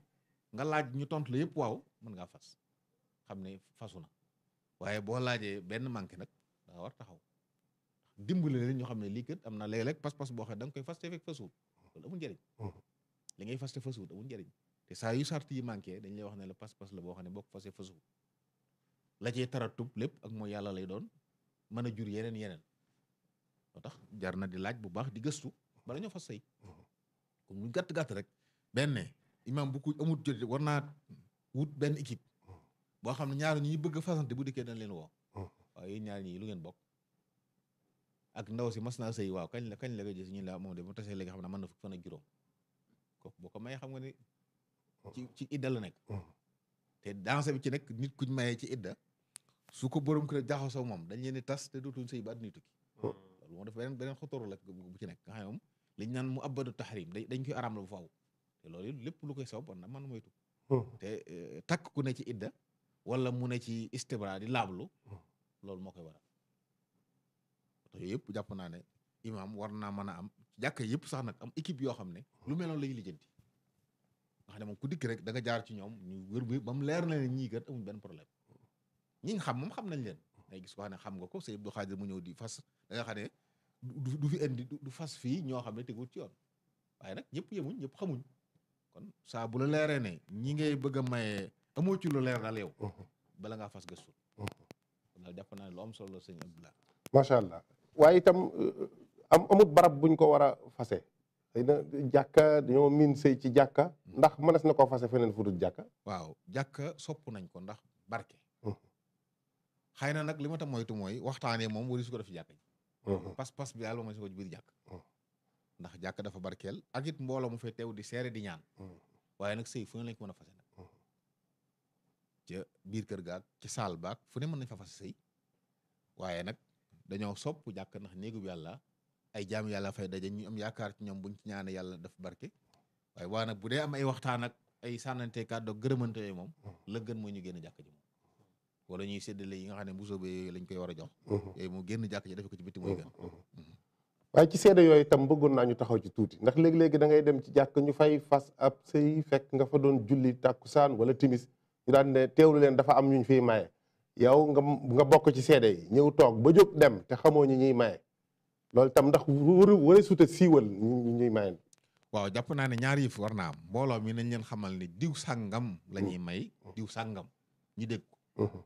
nga laaj ñu tontu la yëpp waaw mën ngaa fas xam ne fasu na waaye boo laajee benn manqué nag da war taxaw dimbali leen ñoo amna ne lii kat am na léeg-léeg pas-pas boo koy fas te fekk fasuut loolu amul njëriñ mhm. li ngay fas te fasuut amul njëriñ te yu sart yi manqué dañ lay wax ne la pas-pas la boo xam ne boo ko la cee taratub lépp ak mooy yàlla lay doon mën jur yeneen yeneen loo tax di laaj bu baax di gëstu bala ñoo fas say mhm. kon mu gàtt-gàtt rek benne imam bu ku amut jot war wut benn équipe mhm. boo xam ñaar ñuy bëgg fasante bu dañ leen waaw yéen ñaar ñii lu ngeen bokk ak ndaw si mas naa sëy waaw kañ la kañ la koy gis ñu la ah, moom de mu tasee léegi xam ne mën na fukk fan ak juróom kooku boo ko mayee xam nga ne ci ci idda la nekk mm-hmm. te danse bi ci nekk nit kuñ mayee ci idda su borom kër jaxasoo moom dañ leen di tas te dootuñ sëy ba at ñuy tukki mm-hmm. loolu moo def beneen beneen xotooru la bu ci nekk nga xam ne moom liñ naan mu abadu tahrim dañ koy araam bu faaw te lépp lu koy sabab war na mën moytu mm-hmm. te eh, takk ku ne ci idda wala mu ne ci istibra di laablu loolu moo koy waral oto yooyu yëpp jàpp naa ne imaam war naa mën a am ci jàkka yëpp sax nag am équipe yoo xam ne lu meloon lay lijjanti nga xam ne moom ku dikk rek da nga jaar ci ñoom ñu wër bi ba mu leer na ñii kat amuñ benn problème ñi nga xam moom xam nañ leen ngay gis ko xam ne xam nga ko Sëñ Abdou Khadir mu ñëw di fas da nga xam du fi indi du fas fii ñoo xam ci yoon waaye nag ñëpp yemuñ ñëpp xamuñ kon saa bu la leeree ne ñi ngay bëgg a maye amoo ci lu leer daal uh-huh. ngaa fas gëstu daal jàpp na lu am solo la abdullah ma sha allah waye eh, tam eh, am amut barab buñ ko wara fase jakka hmm. na min dañoo ci jakka ndax na koo fase feneen fu dul jakka? waaw Jakka sopp nañ ko ndax barke. xayna hmm. na lima tam moytu moy waxtane mom wuri su ko def jakka hmm. pas-pas bi yalla mooy su ko ci biir jakka ndax jakka dafa barkeel ak it mbooloo mu fay tew di séré di ñaan waye nak sey fu ñu lañ ko mëna fassé ca biir kër gaak ca saal baak fu ne mën nañ fa fa sëy waaye nag dañoo sopp jàkk ndax néegu yàlla ay jaam yàlla fay daje ñu am yaakaar ci ñoom buñ ci ñaane yàlla def barke waaye waa nag bu dee am ay waxtaan ak ay sànnante kàddu gërëmante yooyu moom hmm. la gën mooy ñu génn jàkk ji moom wala ñuy séddale yi nga xam ne mbusoo ba yooyu lañ koy war a jox hmm. Hmm. yooyu moom génn jàkk ji defe ko ci biti mooy gën waaye ci seede yooyu tam bëggoon naa ñu taxaw ci tuuti ndax léegi-léegi da ngay dem ci jàkk ñu fay fas ab sëy fekk nga fa doon julli tàkkusaan wala timis ñu daan ne leen dafa am ñu ñu fiy maye yow nga nga bokk ci seede yi ñëw toog ba jóg dem te xamoo ñu ñuy maye loolu tam ndax war a war a suuta siiwal ñu ñuy maye. waaw jàpp naa ne ñaari yëf war naa am mbooloo mi nañ leen xamal ni diw sàngam la mm-hmm. may diw sàngam ñu dégg ko mm-hmm.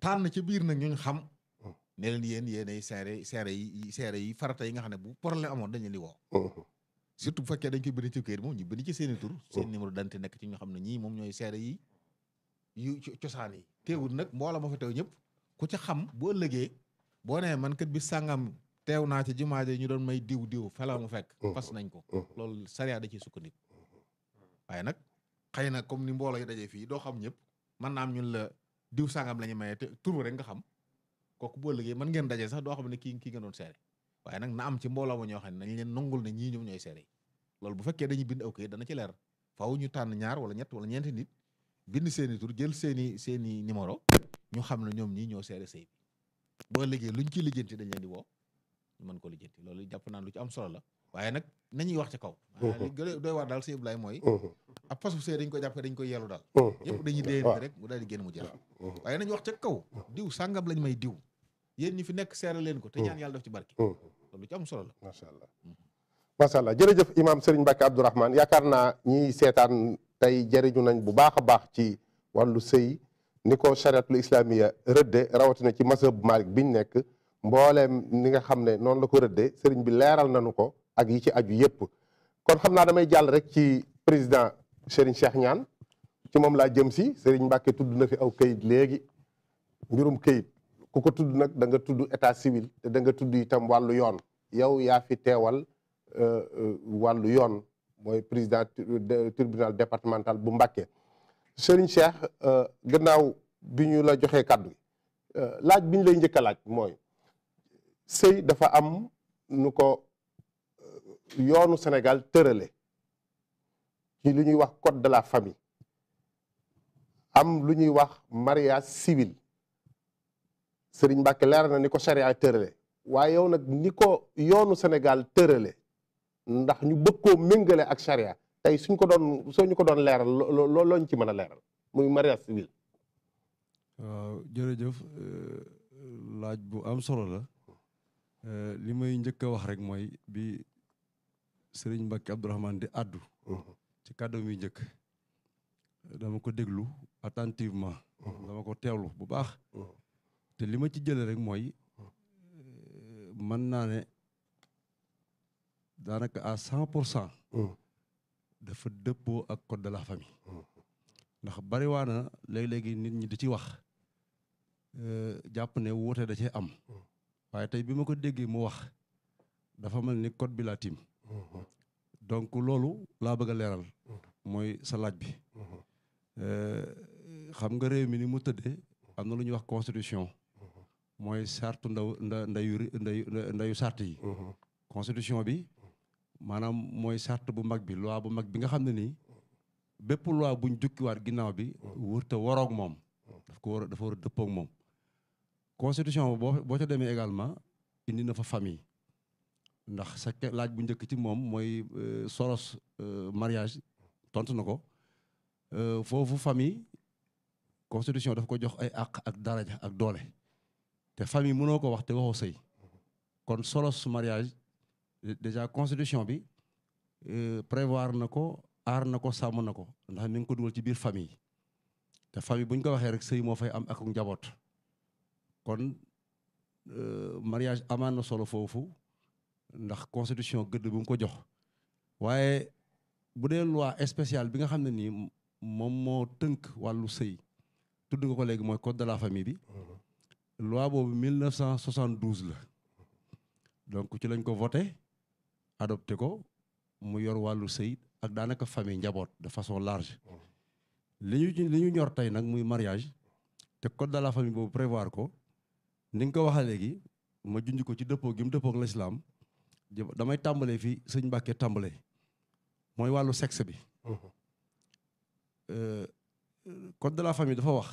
tànn ci biir nag ñuñ xam mm-hmm. ne leen yéen yéenay seere seere yi seere yi farata yi nga xam ne bu problème amoon dañu di woo surtout bu fekkee dañ koy bind ci kër moom ñu bind ci seen i tur seen numéro d'identité nekk ci ñu xam ne ñii moom ñooy seere yi yu cosaan yi teewul nag mbooloo ma fa teew ñëpp ku ci xam bu ëllëgee boo nee man kat bi sangam teew naa ci jumaa ji ñu doon may diw diw fela mu fekk mm-hmm. fas nañ ko mm-hmm. loolu sariya da ciy sukkandiku mm-hmm. waaye nag xëy na comme ni mbooloo yi dajee fii doo xam ñëpp man naa am ñun la diw na la ñu maye te xam kooku bu ëllëgee mën ngeen dajee sax doo xam ne kii kii nga doon seere waaye nag na am ci mbooloo ma ñoo xam ne nañ leen nangul ne ñii ñoom ñooy seere yi bu fekkee dañuy bind aw kayit dana ci leer faaw ñu tànn ñaar wala ñett wala ñeenti nit bind seeni tur jël seeni seeni ñu xam ne ñoom ñii ñoo seere sëy boo liggéey luñ ciy lijjanti dañ leen di woo ñu mën ko lijjanti loolu jàpp naa lu ci am solo la waaye nag nañuy wax ci kaw li doy waar daal sëy Ablaay mooy mhm. ab fasu sëy dañ ko jàppe dañ koy yelu daal yëpp mhm. dañuy mhm. déyante rek mu daal di génn mu jeex waaye nañ wax ca kaw diw sàngam lañ may diw yéen ñi fi nekk seere leen ko te ñaan yàlla daf ci barke lu ci am solo la macha allah macha allah jërëjëf imam Serigne naa ñiy seetaan tey jëriñu nañ bu baax a baax ci wàllu sëy ni ko chariatul islamiya rëdde rawatina ci masab Malik biñ nekk mbooleem ni nga xam ne noonu la ko rëdde sëriñ bi leeral nañu ko ak yi ci aju yépp kon xam naa damay jàll rek ci président Serigne Cheikh ñaan ci moom laa jëm si Serigne Mbacke tudd na fi aw kayit léegi mbirum kayit ku ko tudd nag da nga tudd état civil te danga nga tudd itam wàllu yoon yow yaa fi teewal euh, euh, wàllu yoon mooy président euh, tribunal départemental bu mbake Serigne Cheikh euh, gannaaw bi ñu la joxee kàddu gi euh, laaj bi lay njëkk a laaj mooy sëy dafa am nu ko yoonu Sénégal tërale ci lu ñuy wax code de la famille am lu ñuy wax mariage civil Serigne Mbacké leer na ni ko charia tërale waaye yow nag ni ko yoonu Sénégal tërale ndax ñu bëgg koo méngale ak charia tey suñ ko doon soo ñu ko doon leeral loo looñ ci mën a leeral muy mariage civil. waaw jërëjëf laaj bu am solo la li may njëkk a wax rek mooy bi sëriñ Mbacke Abdourahmane di àddu mhm. ci kàddu mi njëkk dama ko déglu attentivement mhm. dama ko teewlu bu baax mhm. te li ma ci jële rek mooy mën naa ne daanaka à cent pour cent hmm. dafa dëppoo ak code de la famille hmm. ndax bari waa na léegi-léegi nit ñi di ci wax euh, jàpp ne wuute da cee am hmm. waaye tey bi ma ko déggee mu wax dafa mel ni code bi laa tiim donc loolu laa bëgg a leeral mooy sa laaj bi euh, xam nga réew mi ni mu tëdde am na lu ñuy wax constitution mooy sartu ndaw nda ndayu ndayu ndayu sart yi constitution bi maanaam mooy charte bu mag bi loi bu mag bi nga xam ne nii bépp loi buñ jukkiwaat ginnaaw bi wërte waroog moom daf ko war dafa war a dëppoog moom constitution boo boo ca demee également indi na fa famille ndax sa laaj bu njëkk ci moom mooy euh, solos euh, mariage tontu na ko euh, foofu famille constitution daf ko jox ay àq ak daraja ak doole te famille mënoo ko wax te waxoo sëy kon solos mariage déjà constitution bi euh, prévoir na ko aar na ko sàmm na ko ndax ni ko dugal ci biir famille te famille bu ñu ko waxee rek sëy moo fay am ak njaboot kon euh, mariage amaan na solo foofu ndax constitution gëdd bu mu ko jox waaye bu dee loi spéciale bi nga xam ne nii moom moo tënk wàllu sëy tudd nga ko léegi mooy code de la famille bi mhm. loi boobu 1972 la donc ci lañ ko voté adopté ko mu yor wàllu sëy ak daanaka famille njaboot de façon large mm-hmm. li ñu li ñu ñor tey nag muy mariage te code de la famille boobu prévoir ko ni nga ko waxee léegi ma junj ko ci dëppoo gi mu dëppoo ak damay tàmbalee fii sëñ Mbàkke tàmbalee mooy wàllu sexe bi mm-hmm. euh, code de la famille dafa wax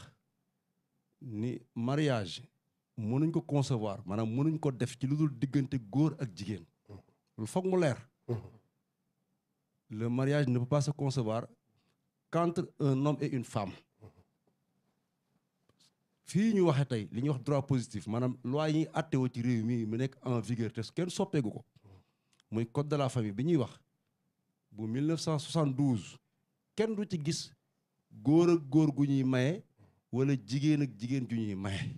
ni mariage mënuñ ko concevoir maanaam mënuñ ko def ci lu dul diggante góor ak jigéen foog mu leer mm-hmm. le mariage ne peut pas se concevoir quand un homme et une femme mm-hmm. fii ñu waxee tey li wax droit positif maanaam loi yi ñuy attewoo ci réew mi mu nekk en vigueur te kenn soppeeku ko mm-hmm. muy code de la famille bi ñuy wax bu 1972 kenn du ci gis góor ak góor gu ñuy maye wala jigéen ak jigéen ju ñuy maye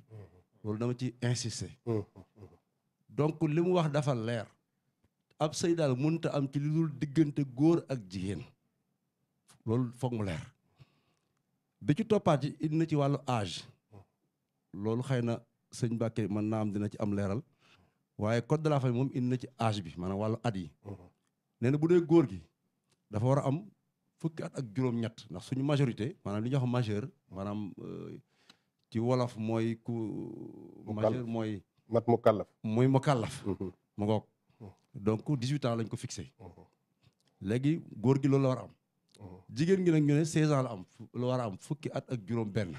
loolu dama ci insister donc li mu wax dafa leer ab sëy daal mënta am ci li dul goor ak jigen lol fogg mu leer bi ci topat ci indi na ci walu âge lol xeyna na sëñ Mbàkke man naa am dina ci am leeral waaye code de la famille mom indi na ci âge bi man walu at yi nee na bu gi dafa wara am fukki at ak juroom ñatt nak suñu majorité maanaam li ñu wax majeur manam euh, ci wolof moy ku majeur moy mat mukallaf moy mukallaf mu kàllaf donc 18 ans lañ ko fixé. Mhm. léegi góor gi loolu war am. Mhm. jigéen gi nag ñu ne 16 la am la war a am fukki at ak juróom-benn.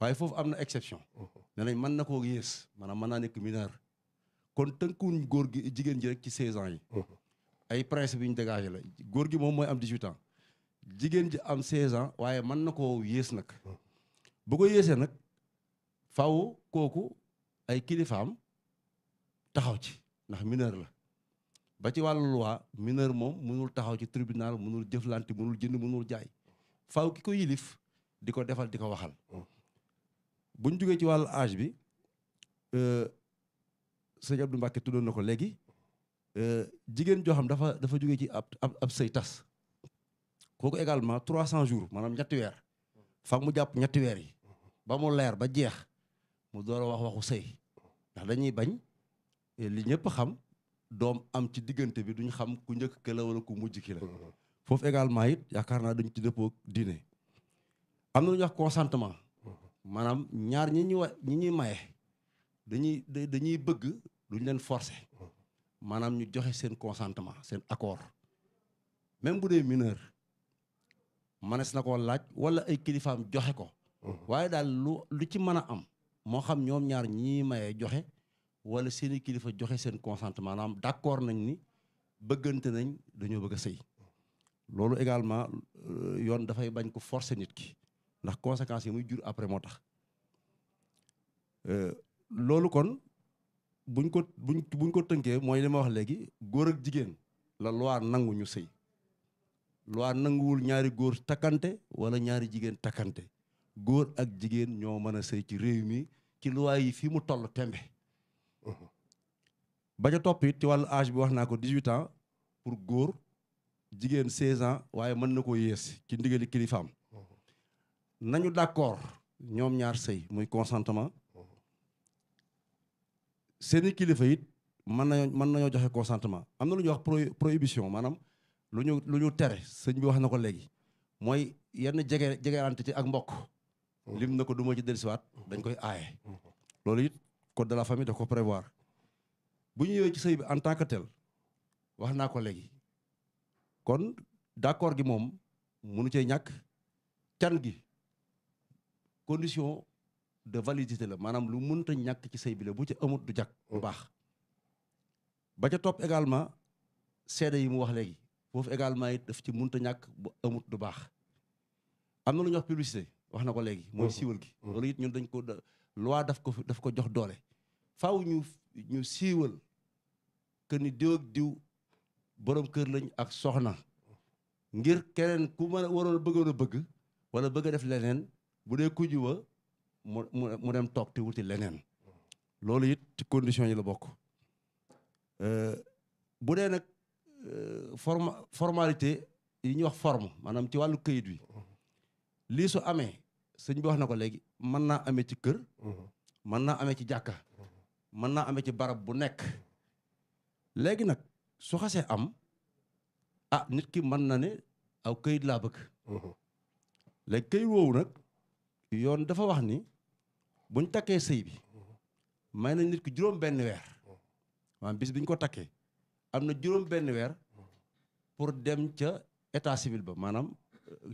waaye foofu am na exception. Mhm. nee nañ mën na koo yées maanaam mën naa nekk mineur. kon tënkuwuñ góor gi jigéen ji ci 16 yi. ay principe yu ñu dégagé góor gi moom mooy am 18 jigéen ji am 16 ans waaye mën na koo yées nag. bu ko yéesee nag faw kooku ay kilifaam taxaw ci ndax mineur la. ba ci wàllu loi mineur moom mënul taxaw ci tribunal mënul jëflante mënul jënd mënul jaay faw ki ko yilif di ko defal di ko waxal bu ñu jógee ci wàllu âge bi euh, sëñ Abdou Mbacke na ko léegi euh, jigéen joo xam dafa dafa jógee ci ab ab sëy tas kooku également trois cent jours maanaam ñetti weer fa mu jàpp ñetti weer yi ba mu leer ba jeex mu door a wax waxu sëy ndax dañuy bañ li ñëpp xam dom am ci digënté bi duñ xam ku ñëk ke la wala ku mujj ki la fof également it yakarna duñ ci am ñu wax consentement manam ñaar ñi ñi wa ñi ñuy maye dañuy dañuy bëgg duñ leen forcer manam ñu joxe sen consentement sen accord même bu dé mineur manes nako laaj wala ay kilifaam joxe ko waye dal lu ci mëna am mo xam ñom ñaar ñi maye joxe wala seen i kilifa joxe seen consentement maanaam d'accord nañ ni bëggante nañ dañoo bëgg a sëy loolu également euh, yoon dafay bañ ko forcer nit ki ndax conséquence yi muy jur après moo tax euh, loolu kon buñ ko buñ buñ ko tënkee mooy li wax léegi góor ak jigéen la loi nangu ñu sëy loi nanguwul ñaari góor takkante wala ñaari jigéen takkante góor ak jigéen ñoo mën a sëy ci réew mi ci loi yi fi mu toll tembe ba ca topp it ci wàllu âge bi wax naa ko 18 ans pour góor jigéen 16 ans waaye mën na koo yées ci ndigali kilifaam nañu d'accord ñoom ñaar sëy muy consentement seeni kilifa it mën nañoo mën nañoo joxe consentement am na lu ñuy wax prohibition maanaam lu ñu lu ñu tere sëñ bi wax na ko léegi mooy yenn jege jegeante ci ak mbokk lim na ko du ma ci dellusiwaat dañ koy aaye loolu it code de la famille daf ko prévoir bu ñu ñëwee ci sëy bi en tant que tel wax naa ko léegi kon d'accord gi moom munu cee ñàkk can gi condition de validité la maanaam lu mënta ñàkk ci sëy bi la bu ci amut du jàkk bu baax ba ca topp également seede yi mu wax léegi foofu également it daf ci mënta ñàkk bu amut du baax am na lu ñuy wax publicité wax na ko léegi mooy mhm. siiwal gi mhm. loolu it ñun dañ ko loi daf ko daf ko jox doole faw ñu ñu siiwal que ni diw ak diw borom kër lañ ak soxna ngir keneen ku mën a waroon a bëggoon a bëgg wala bëgg a def leneen bu dee ku juwa mu mu dem toog te wuti leneen loolu it ci condition yi la bokk euh, bu dee nag euh, forma yi ñuy wax forme maanaam ci wàllu kayit wi lii su amee sëñ bi wax na ko léegi mën naa amee ci kër mhm. mën naa amee ci jàkka mhm. mën naa amee ci barab bu nekk léegi nag su xasee am ah nit ki mën na ne aw këyit laa bëgg mhm. léegi këyit woowu nag yoon dafa wax ni buñ takkee sëy bi may nañ nit ki juróom benn weer maanaam bis biñ ko takkee am na juróom benn weer pour dem ca état civil ba maanaam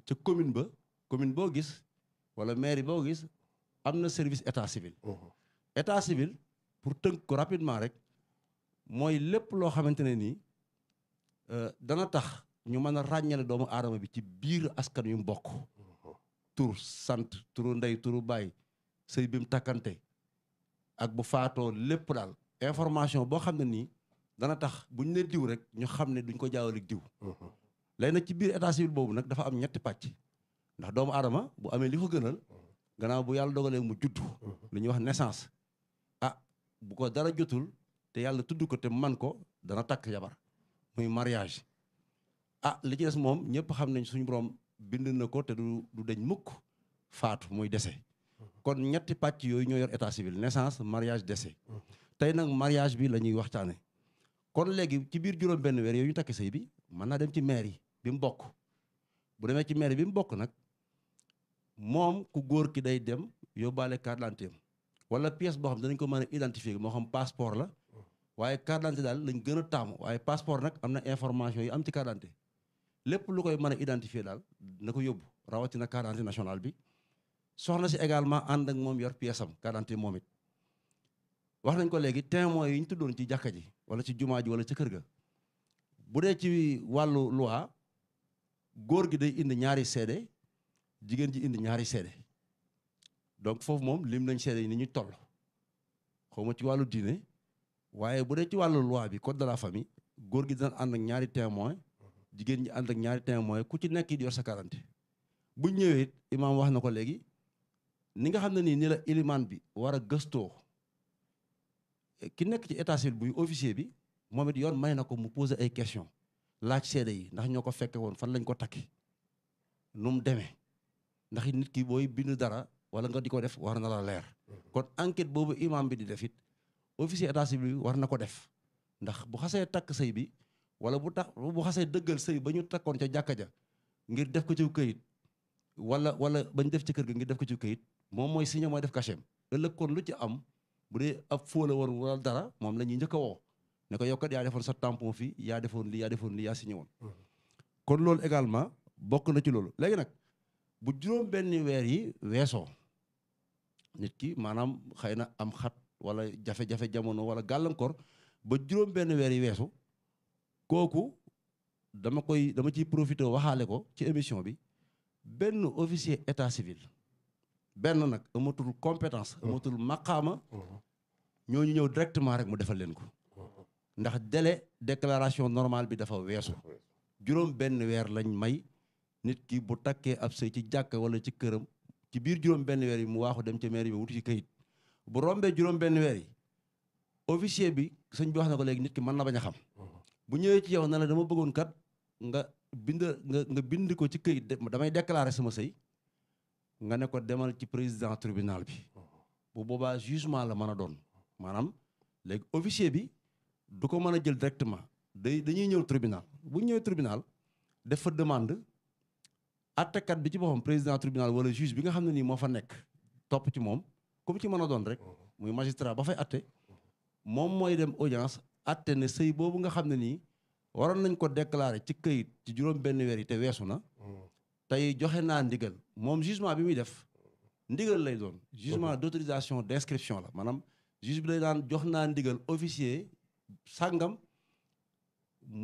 ca commune ba commune boo gis wala mairie boo gis am na service état civil. Mhm. état civil pour tënk ko rapidement rek mooy lépp loo xamante ne nii euh, dana tax ñu mën a ràññale doomu aadama bi ci biir askan yu mbokk mhm. tur sant turu ndey turu baay sëy bi mu takkante ak bu faatoo lépp daal information boo xam ne nii dana tax bu ñu ne diw rek ñu xam ne duñ ko jaawale diw. Mhm. léegi nag ci biir état civil boobu nag dafa am ñetti pàcc. ndax doomu aadama bu amee li ko gënal gannaaw bu yàlla dogalee mu juddu lu ñuy wax naissance ah bu ko dara jotul te yàlla tudd ko te man ko dana takk jabar muy mariage a ah, li ci des moom ñëpp xam nañ suñu borom bind na ko te du du dañ mukk faatu muy dese kon ñetti pàcc yooyu ñoo yor état civil naissance mariage décès tey nag mariage bi la ñuy waxtaane kon léegi ci biir juróom benn weer yooyu ñu takk sëy bi mën naa dem ci maire yi bi mu bokk bu demee ci maire bi mu bokk nag moom ku góor ki day dem yóbbaale carte d'identité wala pièce boo xam danañ ko mën a identifier moo xam passeport la waaye carte d'identité daal lañ gën a taamu waaye passeport nag am na information yi am ci carte d'identité lépp lu koy mën a identifier daal na ko yóbbu rawatina carte d'identité nationale bi soxna si également ànd ak moom yor pièce am carte d'identité moom it wax nañ ko léegi témoins yi ñu tuddoon ci jàkka ji wala ci jumaa ji wala ci kër ga bu dee ci wàllu loi góor gi day indi ñaari seede jigéen ji indi ñaari seede donc foofu moom lim nañ seede yi ni ñu toll xaw ma ci wàllu diine waaye bu dee ci wàllu loi bi code de la famille góor gi dina ànd ak ñaari témoin jigéen ñi ànd ak ñaari témoin ku ci nekk it yor sa quarante bu ñëwee it imaam wax na ko léegi ni nga xam ne nii ni la ilimaan bi war a gëstoo ki nekk ci état bi buy officier bi moom it yoon may na ko mu poser ay question laaj seede yi ndax ñoo ko fekke woon fan lañ ko takki nu mu demee ndax nit ki boy binudara, dara wala nga di def war na la leer kon enquête bobu imam bi di def it officier état civil war na ko def ndax bu xasse tak sey bi wala bu tax bu xasse deugal sey bañu takkon ca ngir def ko ci keuyit wala wala bañ def ci keur ga ngir def ko ci keuyit mom moy signe moy def cachem ëllëg kon lu ci am bu de ap fole war wala dara mom lañu ñëk wo ne ko yokkat ya defon sa tampon fi ya defon lii mm-hmm. kon lool également bokk na ci lool legi nak bu juróom benni weer yi weesoo nit ki maanaam xëy na am xat wala jafe-jafe jamono wala gàllankoor ba juróom benn weer yi weesu kooku dama koy dama ciy profité waxaale ko ci émission bi benn officier état civil benn nag amatul compétence oh. amatul maqaama oh. ñu ñëw directement rek mu defal leen ko oh, ndax délai déclaration normale bi dafa weesu juróom benn weer lañ may nit ki bu takkee ab sëy ci jàkka wala ci këram ci biir juróom-benn weer yi mu waaxu dem ci mairie bi wuti ci këyit bu rombee juróom-benn weer yi officier bi sëñ bi wax na ko léegi nit ki mën na bañ a xam. bu ñëwee ci yow na la dama bëggoon kat nga bind nga nga bind ko ci këyit damay déclarer sama sëy nga ne ko demal ci président tribunal bi bu boobaa jugement la mën a doon maanaam léegi officier bi du ko mën a jël directement day dañuy ñëw tribunal bu ñëwee tribunal def fa demande. attekat bi ci boppam président tribunal wala juge bi nga xam ne nii moo fa nekk topp ci moom comme ci mën a doon rek muy magistrat ba fay ate moom mooy dem audience atte ne sëy boobu nga xam ne nii waroon nañ ko déclarer ci këyit ci juróom benn weer yi te weesu na tey joxe naa ndigal moom jugement bi muy def ndigal lay doon jugement d'autorisation d'inscription la maanaam juge bi lay naan jox naa ndigal officier sangam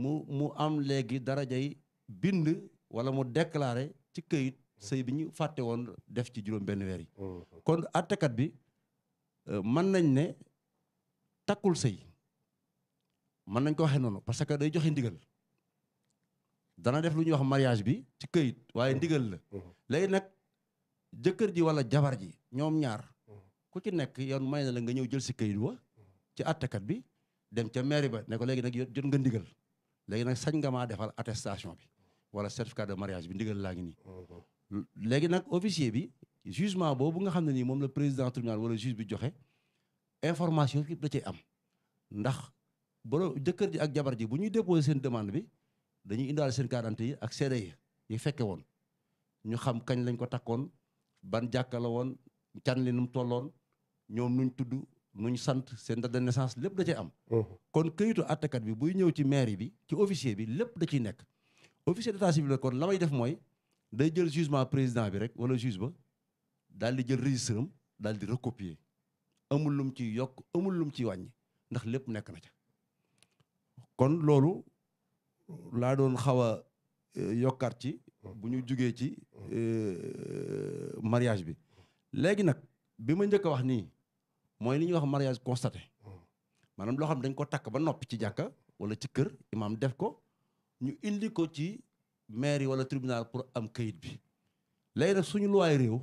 mu mu am léegi darajay bind wala mu déclarer ci kayit mm. sëy bi ñu fàtte woon def ci juróom benn weer yi mm. kon àttekat bi euh, mën nañ ne takkul sëy mën nañ ko waxee noonu parce que day joxe ndigal dana def lu ñuy wax mariage bi ci kayit waaye mm. ndigal la léegi nag jëkkër ji wala jabar ji ñoom ñaar ku ci nekk yoon may na la nga ñëw jël si kayit wa ci àttekat bi dem ca mairie ba ne ko léegi nag jot nga ndigal léegi nag sañ nga maa defal attestation bi wala certificat de mariage bi ndigal laa ngi nii. Mhm. léegi nag officier bi jugement boobu nga xam ne nii moom la président tribunal wala juge bi joxe information yëpp da cay am ndax borom jëkkër ji ak jabar ji bu ñuy déposé seen demande bi dañuy indaale seen carte yi ak seede yi yi fekke woon ñu xam kañ lañ ko takkoon ban jàkka woon can li nu mu tolloon ñoom nuñ tudd nuñ sant seen date de lépp da cay am. Mhm. kon këyitu àttekat bi buy ñëw ci mairie bi ci officier bi lépp da ciy nekk. officier d'état civil la kon la def mooy day jël jugement président bi rek wala juge ba daal di jël registre am daal di recopier amul lum ci yokk amul lum ci wàññi ndax lépp nekk na ca kon loolu laa doon xaw a euh, yokkaat ci bu ñu jugee ci euh, mariage bi léegi nag be ma njëkk a wax nii mooy li ñuy wax mariage constaté maanaam loo xam dañ ko takk ba noppi ci jàkka wala ci kër imaam def ko ñu indi ko ci maire yi wala tribunal pour am kayit bi léegi nag suñu luwaay réew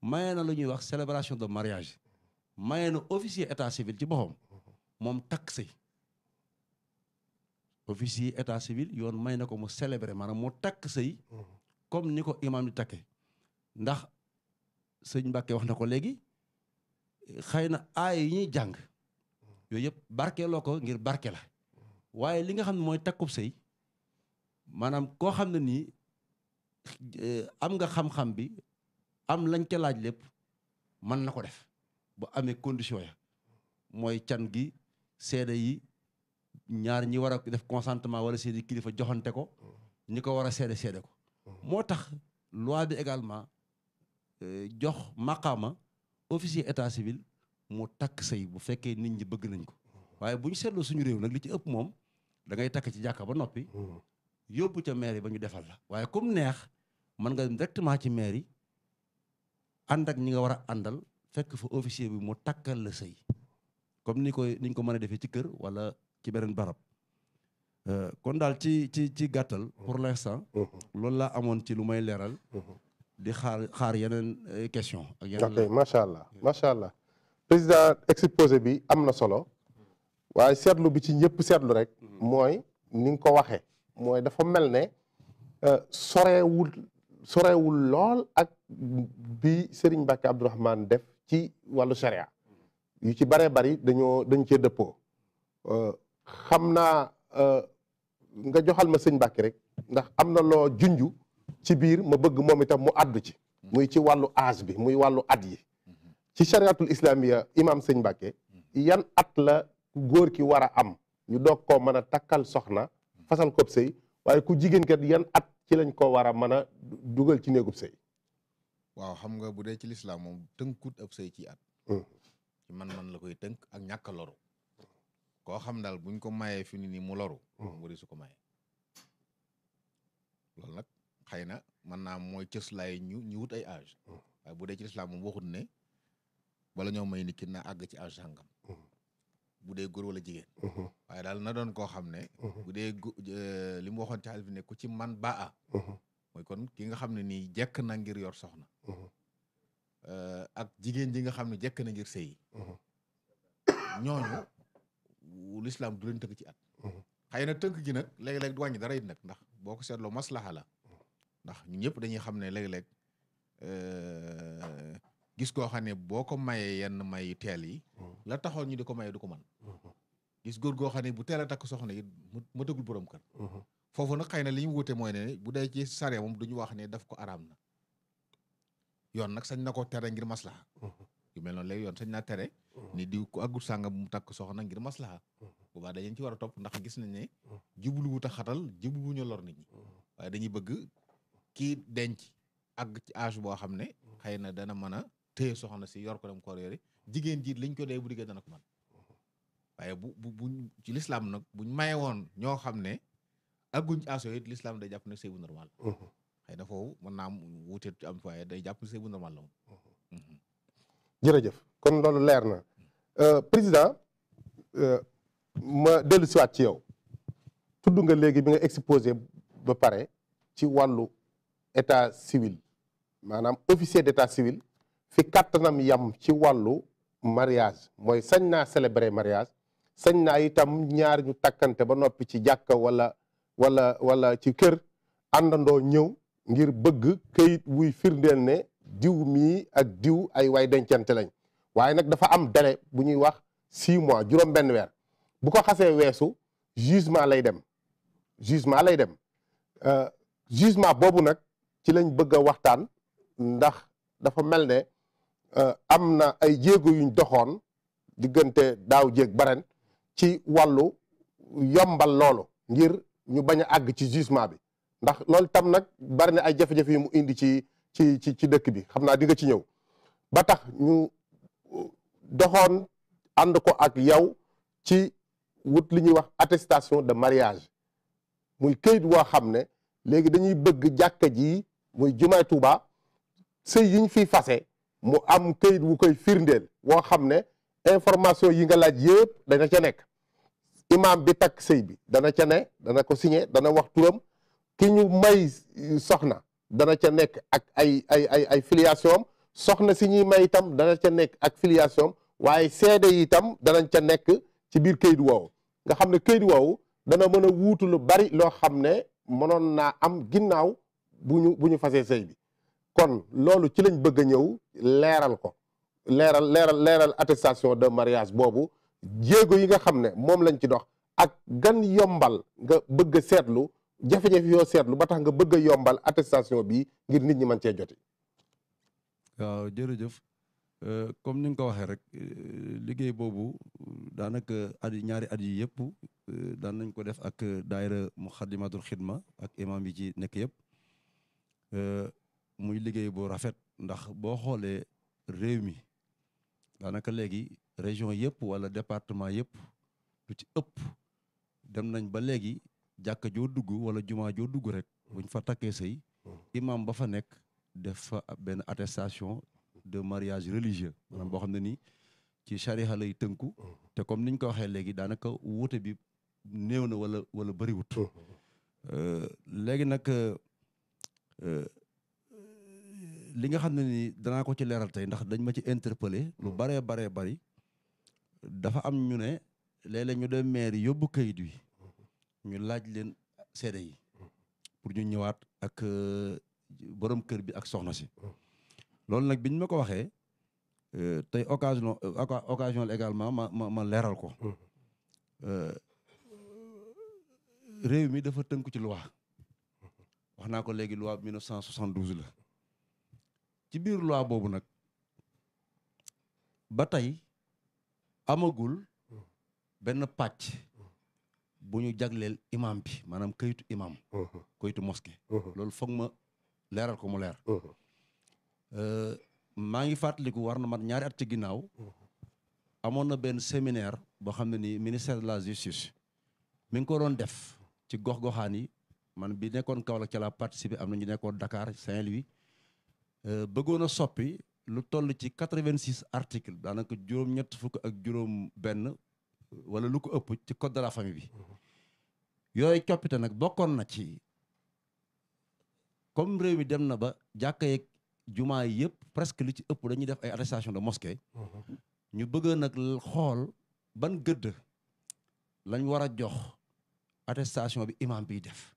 maye na lu ñuy wax célébration de mariage may na officier état civil ci boppam moom takk sëy officier état civil yoon may na ko mu célébrer maanaam mu takk sëy comme ni ko imaam di takke ndax sëñ Mbàkke wax na ko léegi xëy na aay yi ñuy jàng yooyu yëpp barkeeloo ko ngir barke la waaye li nga xam ne mooy takkub sëy maanaam koo xam ne nii eh, am nga xam-xam bi am lañ ca laaj lépp mën na ko def bu amee condition ya mooy can gi seede yi ñaar ñi war a def consentement wala seede kilifa joxante ko ñi ko war a seede seede ko moo tax loi de également eh, jox maqaam maqaama officier état civil mu takk sëy bu fekkee nit ñi bëgg nañ ko waaye buñ ñu suñu réew nag li ci ëpp moom da ngay takk ci jàkka ba noppi yóbbu ca mairie ba ñu defal la waaye comme neex mën nga dem directement ci mairie ànd ak ñi nga war a àndal fekk fa officier bi mu takkal la sëy comme ni koy niñ ko mën a defee ci kër wala ci beneen barab euh, kon daal ci ci ci gàttal pour l'instant mhm. loolu laa amoon ci lu may leeral mhm. di xaar xaar yeneen euh, question ak yeneen ok macha allah macha allah président exposé bi am na solo waaye seetlu bi ci ñëpp seetlu rek mhm. mooy ni nga ko waxee mooy dafa mel ne euh, sorewul sorewul lool ak bi sëriñ Mbacke Abdourahmane def ci wàllu sharia yu ci baree bari dañoo dañ cee dëppoo euh, xam naa euh, nga joxal ma sëñ Mbacke rek ndax am na loo junju ci biir ma bëgg moom itam mu àddu ci muy ci wàllu aas bi muy wàllu at yi ci chariatul islamiya imam sëñ Mbacke yan at la góor ki war a am ñu doog koo mën a takkal soxna fasal ko sëy waaye ku jigéen kat yan at ci lañ ko war a mën a dugal ci néegub sëy waaw xam nga bu dee ci lislaam moom tënkut ab sëy ci at hmm. ci man-man la koy tënk ak ñàkk loru koo xam daal buñ ko mayee fi ni ni mu loru wari hmm. su ko mayee loolu nag xëy na mën naa mooy cëslaay ñu ñu ay âge hmm. waaye bu dee ci lislaam moom waxut ne wala ñoo may nit ki na àgg ci âge sàngam bu dee góor wala jigéen mhm. waaye daal na doon koo xam ne mhm. bu dee eh, li mu waxoon ci bi ne ku ci man baa mhm. mooy kon ki nga xam ne nii jekk na ngir yor soxna eh, ak jigéen ji nga xam ne jekk na ngir sëy ñooñu lislaam du leen tënk ci at xëy na tënk gi nag léeg-léeg du wañ dara it nag ndax boo ko seetloo maslaha la ndax ñu ñëpp dañuy xam ne léeg-léeg eh, gis ko xam boko maye yenn may teel yi hmm. la taxoon ñu diko maye duko man hmm. gis góor go xam bu teel tak soxna yi ma tëggul borom kër hmm. fofu nag xëy na li ñu wuute mooy ne bu day ci sare mom duñu wax ne daf ko aram na yon nak sañ nako ko ngir maslaha yu mel non léegi yon sañ na tere ni di ko agul sangam mu tak soxna ngir maslaha ba dañ ci war top ndax gis nañ ne jublu wut a xatal jublu wu ñu lor nit ñi waaye dañuy bëgg ki denc àgg ci âge bo xamne ne dana mëna téye soxna si yor ko dem ko jigéen jiit liñ ko dee bu diggee dana ko man waaye bu bu buñ ci lislaam nag buñ maye woon ñoo xam ne agguñ aso lislaam day jàpp ne sëy bu normal mhm. xëy na foofu mën naa am wuute ci am waaye day jàpp ne bu normal la moom mhm. Mhm. jërëjëf kon loolu leer na euh, président euh, ma dellu siwaat ci yow tudd nga léegi bi nga exposé ba pare ci wàllu état civil maanaam officier d' état civil fi kàttanam yam ci wàllu mariage mooy sañ naa célébrer mariage sañ naa itam ñaar ñu takkante ba noppi ci jàkka wala wala wala ci kër àndandoo ñëw ngir bëgg këyit wuy firndeel ne diw mii ak diw ay way dencante lañ waaye nag dafa am délai bu ñuy wax six mois juróom benn weer bu ko xasee weesu jugement lay dem jugement lay dem euh, jugement boobu nag ci lañ bëgg a waxtaan ndax dafa mel ne Euh, am na ay jéego yuñ doxoon diggante daaw jéeg baren ci wàllu yombal loolu ngir ñu bañ a àgg ci jugement bi ndax loolu tam nag bari na ay jafe-jafe yu mu indi ci ci ci ci dëkk bi xam naa di ci ñëw ba tax ñu doxoon ànd ko ak yow ci wut li ñuy wax attestation de mariage muy këyit woo xam ne léegi dañuy bëgg jàkka ji muy jumaay Tuuba sëy yiñ fi fase mu am këyit wu koy firndeel woo xam ne information yi nga laaj yépp dana ca nekk imaam bi takk sëy bi dana ca ne dana ko signe dana wax turam ki ñu may soxna dana ca nekk ak ay ay ay ay filiation soxna si ñuy may itam dana ca nekk ak filiation waaye seede yi itam danañ ca nekk ci biir këyit woowu nga xam ne këyit woowu dana mën a wuutu lu bari loo xam ne mënoon naa am ginnaaw bu ñu bu ñu fasee sëy bi kon loolu ci lañ bëgg a ñëw leeral ko leeral leeral leeral attestation de mariage boobu jéego yi nga xam ne moom lañ ci dox ak gan yombal nga bëgg seetlu jafe-jafe yoo seetlu ba tax nga bëgg yombal attestation bii ngir nit ñi mën cee joti waaw jërëjëf euh, comme ni nga ko waxee rek euh, liggéey boobu daanaka at ñaari at yi yëpp euh, daan nañ ko def ak daayira Muxaddamatul Xidma ak imam yi ci nekk yëpp muy liggéey bo rafet ndax boo xoolee réew mi daanaka léegi région yëpp wala département yëpp lu ci ëpp dem nañ ba léegi jàkka joo dugg wala jumaa joo dugg rek buñ fa takkee sëy imam ba fa nekk def fa benn attestation de mariage religieux maanaam boo xam ne nii ci sariha lay tënku te comme niñ ko waxee léegi daanaka wuute bi néew na wala wala bëriwut euh, léegi nag euh, li nga xam ne ni danaa ko ci leeral tey ndax dañ ma ci interpellé. lu mm. baree baree bari. dafa am ñu ne léeg-léeg ñu dem maire yóbbu kayit wi mm-hmm. ñu laaj leen seede yi mm-hmm. pour ñu ñëwaat ak euh, borom kër bi ak soxna si mm-hmm. loolu nag bi ñu ma ko waxee euh, tey occasion euh, également ma ma ma leeral ko réew mi dafa tënku ci loi wax naa ko léegi loi bi 1972 la ci biir loi boobu nag ba tey amagul benn pàcc bu ñu jagleel imam bi maanaam kayitu imam kayitu moski loolu foog ma leeral ko mu leer euh, maa ngi fàttaliku war na mat ñaari at ci ginnaaw amoon na benn séminaire boo xam ne ni ministère de la justice mi ngi ko doon def ci gox-goxaan yi man bi nekkoon Kaolack ca la participer am na ñu nekkoon Dakar Saint-Louis Euh, bëggoon a soppi lu toll ci quatre-vingt-six articles daanaka juróom-ñett fukk ak juróom benn wala lu ko ëpp ci code de la bi yooyu coppite nag bokkoon na ci comme réew mi dem na ba jàkka yeeg jumaa yi yëpp presque li ci ëpp dañuy def ay attestation de moske ñu bëgg nag xool ban gëdd lañ war a jox attestation bi imam bi def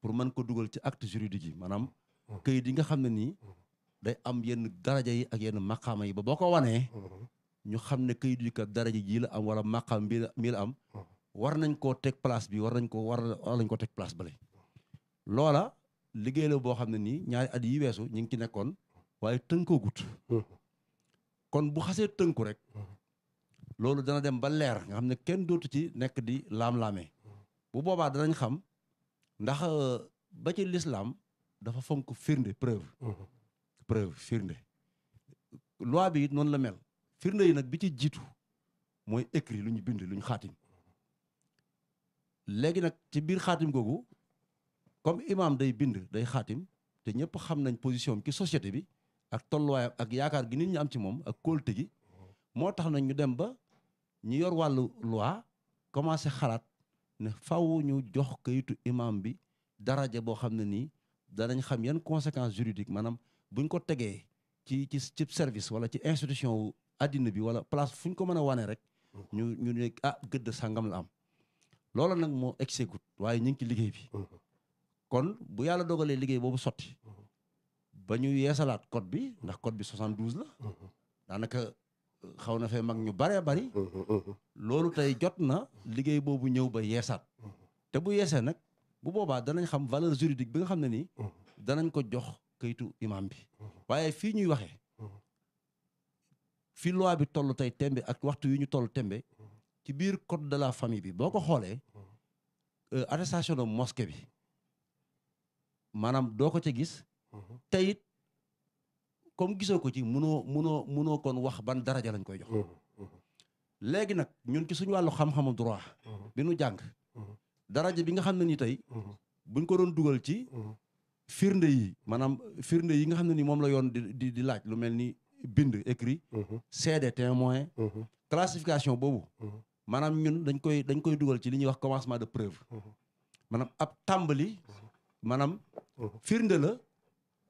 pour mën ko dugal ci acte juridique yi maanaam mm-hmm. këyit yi nga xam ne nii mm-hmm. day am yenn daraja yi ak yenn maqaama yi ba boo ko wanee mm-hmm. ñu xam ne kayit yi ka daraja jii la am wala maqaam bi mii la am mm-hmm. war nañ koo teg place bi war nañ ko war war nañ koo teg place bale loola liggéey la boo xam ne nii ñaari at yi weesu ñu ngi ci nekkoon waaye tënkoo gut mm-hmm. kon bu xasee tënku rek loolu dana dem ba leer nga xam ne kenn dootu ci nekk di laam-laamee bu boobaa danañ xam ndax euh, ba ci lislaam dafa fonk firnde preuve preuve firnde loi bi it noonu la mel firnde yi nag bi ci jiitu mooy écrit lu ñu bind lu ñu xaatim léegi nag ci biir xaatim googu comme imaam day bind day xaatim te ñëpp xam nañ position ci société bi ak tolluwaayam ak yaakaar gi nit ñi am ci moom ak kóolute gi moo tax nañ ñu dem ba ñu yor wàllu loi commencé xalaat ne faw ñu jox kayitu imaam bi daraja boo xam ne nii danañ xam yaan conséquences juridiques maanaam buñ ko tegee ci ci ci service wala ci institution wu addina bi wala place fu ñu ko mën a wane rek. ñu ñu ne ah gëdd sàngam la am. loola nag moo exécute waaye ñu ngi ci liggéey bi. Mhm. kon bu yàlla dogalee liggéey boobu sotti. Mhm. ba ñu yeesalaat kot bi ndax code bi 72 la. Mhm. daanaka euh, xaw na fee mag ñu baree bari. loolu tey jot na liggéey boobu ñëw ba yeesaat. te bu yeesee nag bu boobaa danañ xam valeur juridique bi nga xam ne ni danañ ko jox kayitu imam bi waaye fii ñuy waxee fi loi bi toll tey tembe ak waxtu yu ñu toll tembe ci biir code de la famille bi boo ko xoolee euh, attestation de mosquée bi maanaam doo ko ci gis te it comme gisoo ko ci munoo munoo munoo kon wax ban daraja lañ koy jox léegi nag ñun ci suñu wàllu xam-xamu droit bi nu jàng daraja bi nga xam ne ni tey buñ ko doon dugal ci firnde yi maanaam firnde yi nga xam ne ni moom la yoon di di laaj lu mel ni bind écrit seede mhm. témoin mhm. classification boobu mhm. maanaam ñun dañ koy dañ koy dugal ci li ñuy wax commencement de preuve maanaam ab tàmbali maanaam firnde la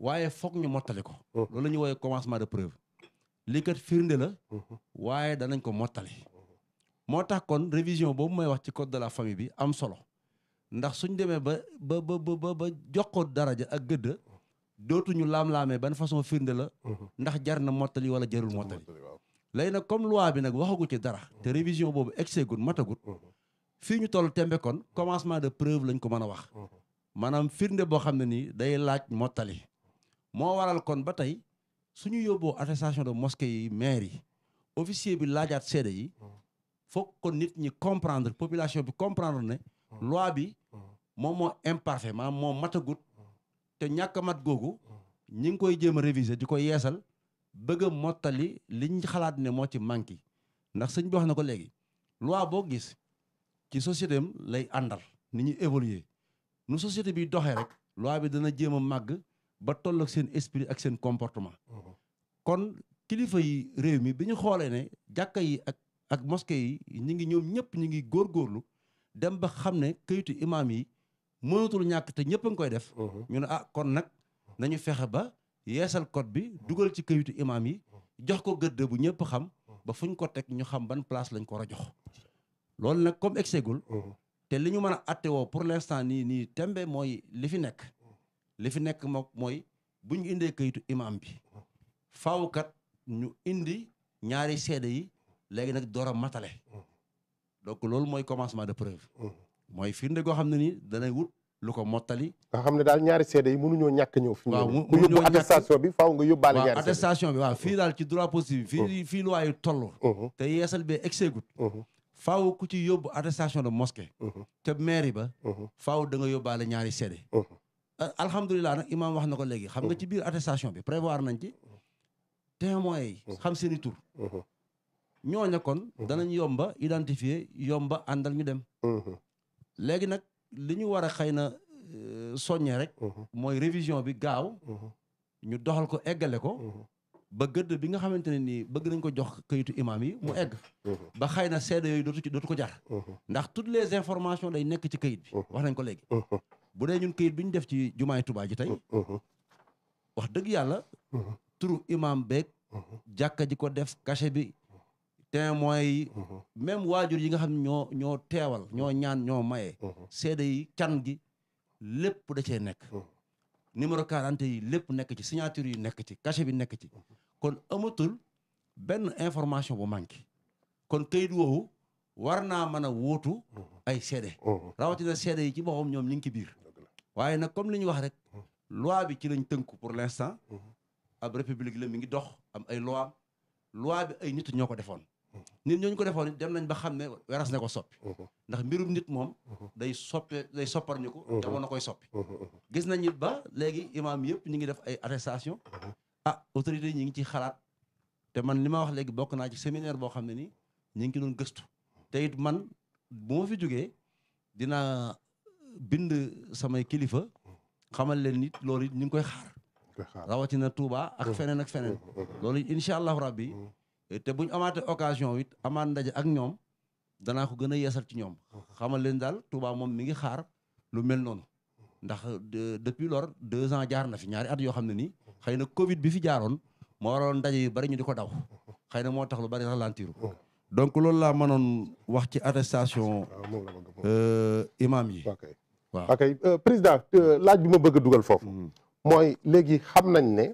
waaye foog ñu mottali ko loolu la ñuy woowee commencement de preuve lii kat firnde la waaye danañ ko mottali moo tax kon révision boobu may wax ci code de la famille bi am solo ndax suñ demee ba ba ba ba jox ko daraja ak gëdd dootuñu laam-laamee ban façon firnde la mhm. ndax jar na mottali wala jarul mottali léegi nag comme loi bi nag waxagu ci dara te mhm. révision boobu egsegut matagut mhm. fii ñu toll tembe kon commencement de preuve lañ ko mën a wax maanaam firnde boo xam ne nii day laaj mottali moo waral kon ba tey suñu yóbboo attestation de mosquée yi maire yi officier bi laajaat seede yi foog kon nit ñi comprendre population bi comprendre ne Mm. loi bi moom moo imparfait maanaam moo matagut te ñàkk mat googu ñi ngi koy jéem a réviser di ko yeesal bëgg mottali liñ xalaat ne moo ci manqué ndax sëñ bi wax na ko léegi loi boo gis ci société lay àndal ni ñu évoluer nu société bi doxee rek loi bi dana jéem a màgg ba toll seen esprit ak seen comportement kon kilifa yi réew mi bi ñu xoolee ne jàkka yi ak ak mosquée yi ñu ngi ñoom ñëpp ñu ngi góor góorlu dem ba xam ne kayitu imam yi mënatul ñàkk te ñëpp a ngi koy def. Mhm. ñu ne ah kon nag nañu fexe ba yeesal code bi dugal ci kayitu imaam yi jox ko gëdd bu ñëpp xam ba fuñ ko teg ñu xam ban place lañ ko war a jox. loolu nag comme exegul mhm. te li ñu mën a woo pour l'instant nii nii tembe mooy li fi nekk. li fi nekk mook mooy bu ñu indee kayitu imaam bi faaw ñu indi ñaari seede yi léegi nag door a matale. Mhm. donc loolu mooy commencement de preuve. mooy firnde goo xam ne nii danay wut lu ko mottali. nga xam ne daal ñaari seede yi mënuñoo ñàkk ñëw. fi mu yóbbu attestation bi faaw nga yóbbaale. ñaari seede attestation bi waaw fii daal ci droit positif bi. fii fii loi yu toll. te yeesal bee exégut. faaw ku ci yóbbu attestation de mosquée. te mairie ba. faaw da nga yóbbaale ñaari seede. Euh, alhamdulilah nag imaam wax na ko léegi. xam nga ci biir attestation bi prévoir nañ ci. témoins yi xam seen i tur. ñooña kon mhm. danañ yomba identifier yomba àndal ñu dem mhm. léegi nag li ñu war a xëy na euh, soññee rek mhm. mooy révision bi gaaw ñu doxal ko eggale ko ba gëdd bi nga xamante ne nii bëgg nañ ko jox kayitu imaam yi mu egg ba xëy na seede yooyu dootu ci dootu ko jar ndax toutes les information day nekk ci kayit bi wax nañ ko léegi bu dee ñun kayit bi ñu def ci jumaay Tuubaa ji tey wax dëgg yàlla turu imaam beeg jàkka ji ko def cachet bi témoins yi mhm. même waajur yi nga xam ne ñoo ñoo teewal ñoo mhm. ñaan ñoo maye mhm. seede yi can gi lépp da cee nekk numéro quarante yi lépp nekk ci signature yi nekk ci cachet bi nekk ci kon amatul benn information bu manqué kon kayit woowu war naa mën a wóotu ay seede rawatina seede yi ci boppam ñoom ñu ngi ci biir waaye nag comme li ñu wax rek loi bi ci lañ tënku pour l'instant ab république la mi ngi dox am ay loi loi bi ay nit ñoo ko defoon nit ñooñu ko defoon dem nañ ba xam ne weras na ko soppi mhm. ndax mbirum nit moom mhm. day soppe day soppar te mhm. woon na koy soppi gis nañ it ba léegi imaam yëpp ñu ngi def ay attestation ah autorité yi ñu ngi ci xalaat te man li ma wax léegi bokk naa ci séminaire boo xam ne ni ñu ngi ci doon gëstu te man bu fi jógee dina bind samay kilifa xamal leen nit loolu it ñu ngi koy xaar rawatina Touba ak feneen ak feneen loolu incha allahu rabbi Eh, te buñ amaatee occasion it amaat ndaje ak ñoom danaa ko gën a yeesal ci ñoom xamal leen daal Touba moom mi ngi xaar lu mel noonu ndax depuis lors deux ans jaar na fi ñaari at yoo xam ne ni xëy na Covid bi fi jaaroon moo waroon ndaje yu bari ñu di ko daw xëy na moo tax lu bari ralentiru donc loolu laa mënoon wax ci attestation euh, imam yi waaw euh, président euh, laaj bi ma bëgg a dugal foofu mhm. mooy léegi xam nañ ne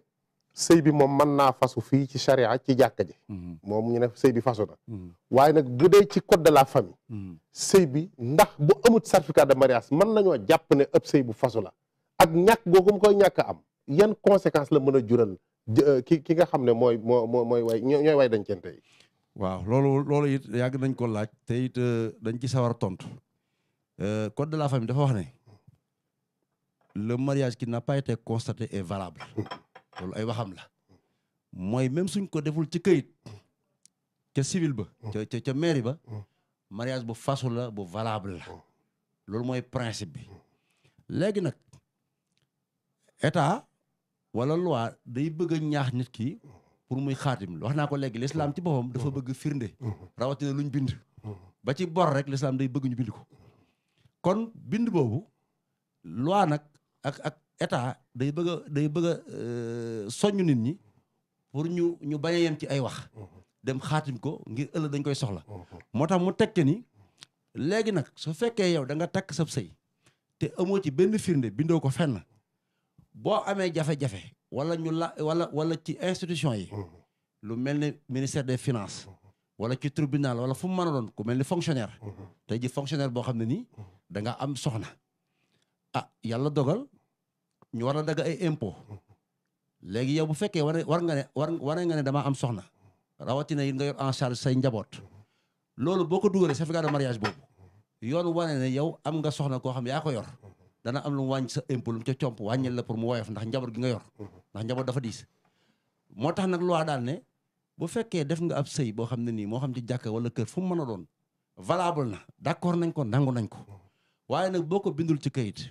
sëy bi moom mën naa fasu fii ci charia ci jàkka ji mhm. moom ñu ne sëy bi fasu na mhm. waaye nag bu dee ci code de la famille mhm. sëy bi ndax bu amut certificat de mariage mën nañoo jàpp ne ëpp sëy bu fasu la ak ñàkk googu mu koy ñàkk am yan conséquence la mën a jural euh, ki ki nga xam ne mooy moo moo mooy way ñooy way dencente yi waaw loolu loolu it yàgg nañ koo laaj te it euh, dañ ci sawar tontu euh, code de la famille dafa wax ne le mariage ki n'a pas été constaté valable <laughs> loolu ay waxam la mooy même suñ ko deful ci këyit ca civil ba ca ca ba mariage bu fasu la bu valable la loolu mooy principe bi léegi nag état wala loi day bëgg a ñaax nit ki pour muy xaatim wax naa ko léegi l'islam ci boppam dafa bëgg firnde rawatina luñ bind ba ci bor rek l'islam day bëgg ñu bind ko kon bind boobu loi nag ak day bëgg a day bëgg a euh, soññ nit ñi pour ñu ñu bañ ci ay wax dem xaatim ko ngir ëllëg dañ koy soxla moo tax mu tekke ni léegi nag su fekkee yow da nga takk sab sëy te amoo ci benn firnde bindoo ko fenn boo amee jafe-jafe wala ñu la wala wala ci institution yi lu mel ni ministère des finance wala ci tribunal wala fu mu mën a doon ku mel ni fonctionnaire tey ji fonctionnaire boo xam ne nii da am soxna ah yàlla dogal ñu war a dagg ay impôt léegi yow bu fekkee war war nga ne war war nga ne damaa am soxna rawatina yi nga yor en charge say njaboot loolu boo ko dugalee certificat de mariage boobu yoon wane ne yow am nga soxna koo xam yaa ko yor dana am lu mu wàññi sa impôt lu mu ca comp wàññil la pour mu woyof ndax njaboot gi nga yor ndax njaboot dafa diis moo tax nag loi daal ne bu fekkee def nga am sëy boo xam ne nii moo xam ci jàkka wala kër fu mu mën a doon valable na d'accord nañ ko nangu nañ ko waaye nag boo ko bindul ci kayit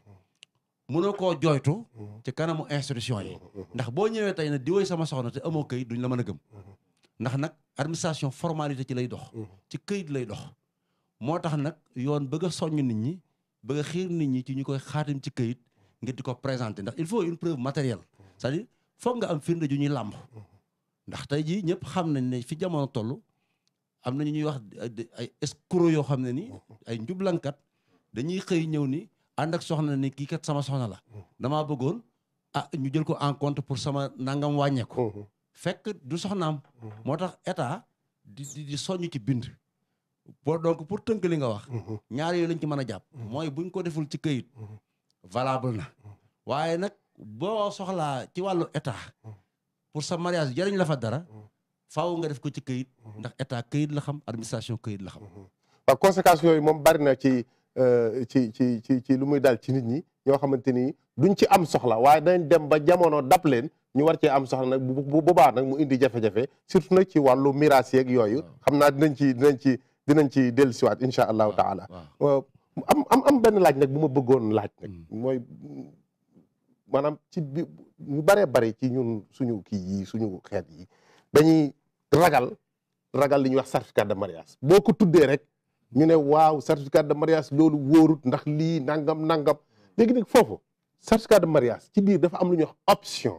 mëno ko joytu mhm. ci kanamu institution yi mhm, mhm. ndax bo ñëwé tay na di woy sama soxna té amo këyit duñ la mëna gëm ndax nak administration formalité ci lay dox ci këyit lay dox motax nak yoon bëgg soñu nit ñi bëgg xir nit ñi ci ñukoy xatim ci këyit ngir diko présenter ndax il faut une preuve matérielle c'est-à-dire fo nga am firnde ju ñuy làmb ndax tay ji ñëpp xam nañ né fi jamono tollu amna ñuy wax ay escro yo xamné ni ay njublankat dañuy xey ñew ni ànd ak soxna ni kii kat sama soxna la hmm. damaa bëggoon ah ñu jël ko en compte pour sama nangam wàññeeku hmm. fekk du soxnaam hmm. moo tax état di di ci bind bo donc pour tënk li nga wax ñaar yooyu lañ ci mën a jàpp mooy buñ ko deful ci këyit valable na waaye nag boo soxlaa ci wàllu état pour sa mariage jariñ la fa dara faw nga def ko ci këyit ndax état këyit la xam administration këyit la xam waaw conséquence yooyu moom bari ci Euh, ci ci ci ci lu muy daal ci nit ñi ñoo xamante ni duñ ci am soxla waaye dañ dem ba jamono dab leen ñu war cee am soxla nag bu boobaa nag mu indi jafe-jafe surtout nag ci wàllu miraas yeeg yooyu xam naa dinañ ci dinañ ci dinañ ci dellusiwaat incha allahu taala am am am benn laaj nag bu ma bëggoon laaj nag hmm. mooy maanaam ci bi ñu baree bari ci ñun suñu kii yi suñu xeet yi dañuy ragal ragal li ñuy wax certificat de mariage boo ko tuddee rek ñu ne waaw certificat de mariage loolu wóorut ndax lii nangam nangam léegi nag foofu certificat de mariage ci biir dafa am lu ñuy wax option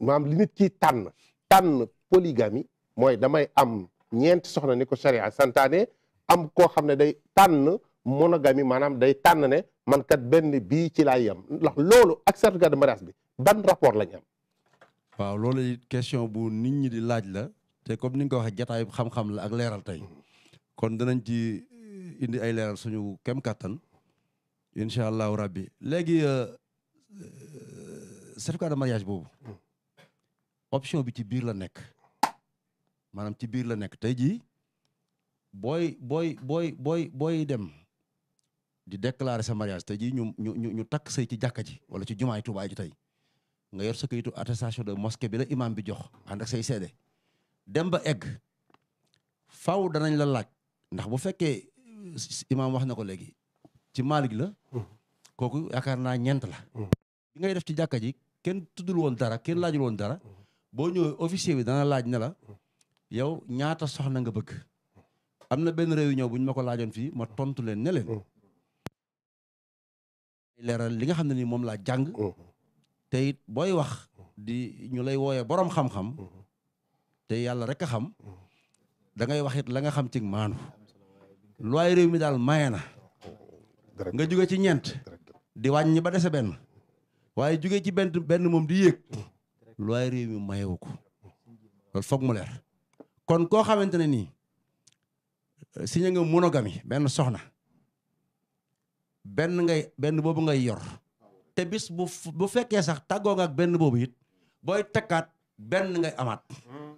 maanaam li nit ki tànn tànn polygamie mooy damay am ñeenti soxna ni ko charia santaane am koo xam ne day tànn monogamie maanaam day tànn ne man kat benn bii ci laay yam ndax loolu ak certificat de mariage bi ban rapport lañ am. waaw loolu question bu nit ñi di laaj la te comme ni nga ko waxee jataay xam-xam la ak leeral tey. Mm-hmm. kon danañ ci eh, indi ay leeral suñu kem kàttan incha allahu rabbi léegi euh, euh, certificat de mariage boobu option bi ci biir la nekk maanaam ci biir la nekk tey jii booy booy booy booy booy dem di déclarer sa mariage tey jii ñu ñu ñu ñu takk sëy ci jàkka ji wala ci jumaay Tuubaa ji tey nga yor sa kayitu attestation de mosquée bi la imam bi jox ànd ak say seede dem ba egg faw danañ la laaj ndax bu fekkee imaam wax na ko léegi ci Maalik la hmm. kooku yaakaar naa ñeent la hmm. bi ngay def ci jàkka ji kenn tuddul woon dara kenn laajul woon dara hmm. boo ñëwee officier bi dana laaj ne la yow ñaata soxna nga bëgg am na benn réunion bu ñu ma ko laajoon fii ma tontu leen ne leen leeral li nga xam ne ni moom laa jàng te it booy wax di ñu lay wooyee boroom xam-xam te yàlla rek a xam dangay ngay wax it la nga xam ci maanu loi réew mi dal maye nga jóge ci ñent di wàññi ba déssé ben waye jóge ci ben ben mom di yéeg loi réew mi mayewu ko loolu mu leer kon ko xamante ni nii eh, signé nga monogami ben soxna ben ngay ben bobu ngay yor té bis bu bu sax tagog ak ben bobu it boy takkaat ben ngay amat hmm.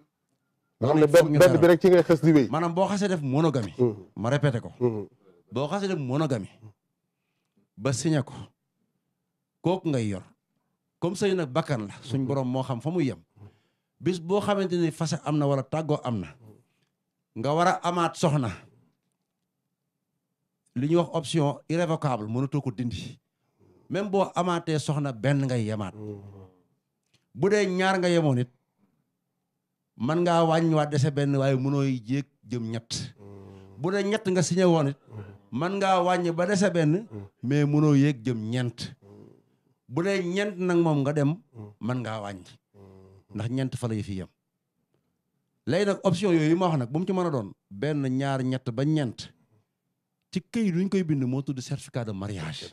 nga xam ne benn benn bi rek ci ngay xës di boo xasee def monogamie mm-hmm. ma répété ko mm-hmm. boo xasee def monogamie ba signé ko kooku ngay yor comme sëy na bakkan la suñ mm-hmm. borom moo xam fa muy yem bis boo xamante ni fase am na wala tàggoo am na nga war a amaat soxna li ñuy wax option irrévocable mënatoo ko dindi même boo amaatee soxna benn ngay yemaat bu dee ñaar nga yemoon it man ngaa wa déssé ben way mëno jéeg jëm ñett mm. bu né ñett nga signé woon nit mm. man nga wàññi ba déssé ben mm. mais mëno yéeg jëm ñent bu né ñent nak mom nga dem man ngaa wàññi ndax ñent fa lay fi yem lay nak option yooyu ma wax nak bu mu ci mëna doon ben ñaar ñett ba ñent ci kay duñ koy bind mo tuddu certificat de mariage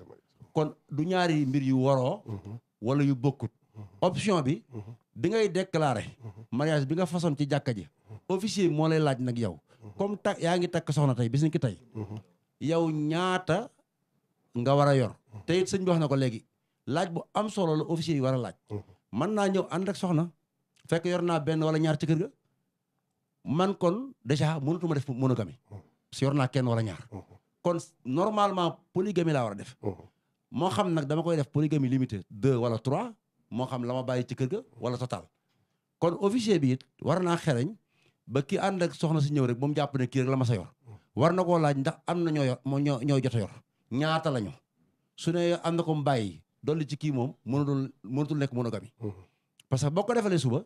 kon du ñaari mbir yu waro mm-hmm. wala yu bokkut mm-hmm. option bi mm-hmm bi ngay déclarer mariage bi nga façon ci jakka ji officier mo lay laaj nak yow comme ta yaa ngi soxna tay bis ni ki yow ñaata nga wara yor tay señ bi wax nako laaj bu am solo la officier wara laaj man na ñew and ak soxna fekk yor na ben wala ñaar ci kër ga man kon déjà mënatuma def monogamie si yor na kenn wala ñaar kon normalement polygamie la wara def mo xam nak dama koy def polygamie limitée 2 wala 3 moo xam la ma bàyyi ci kër ga wala total kon officier bi it war naa xereñ ba kii ànd ak soxna si ñëw rek ba mu jàpp ne kii rek la ma sa yor war na koo laaj ndax am na ñoo yor moo ñoo ñaata la su ne am na ko mu bàyyi dolli ci kii moom mënatul mënatul nekk monogami parce que boo ko defalee suba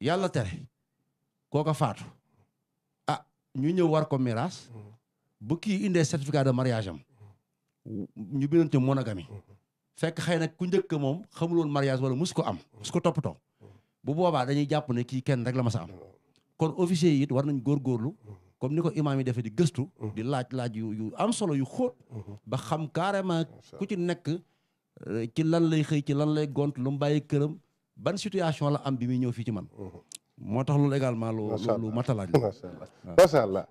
yàlla tere kooka faatu a ah, ñu ñëw war ko miraas bu kii indee certificat de mariage am ñu bindante monogami fekk xëy nag ku njëkk moom xamuloon mariage wala mus ko am mus ko toppatoo bu boobaa dañuy jàpp ne kii kenn rek la ma sa am kon officier yit it war nañ góorgóorlu comme ni ko imaam yi defee di gëstu di laaj laaj yu yu am solo yu xóot ba xam carrément ku ci nekk euh, ci lan lay xëy ci lan lay gont lu mu bàyyi këram ban situation la am bi muy ñëw fii ci man moo tax loolu également lu lu matalaaj la macha allah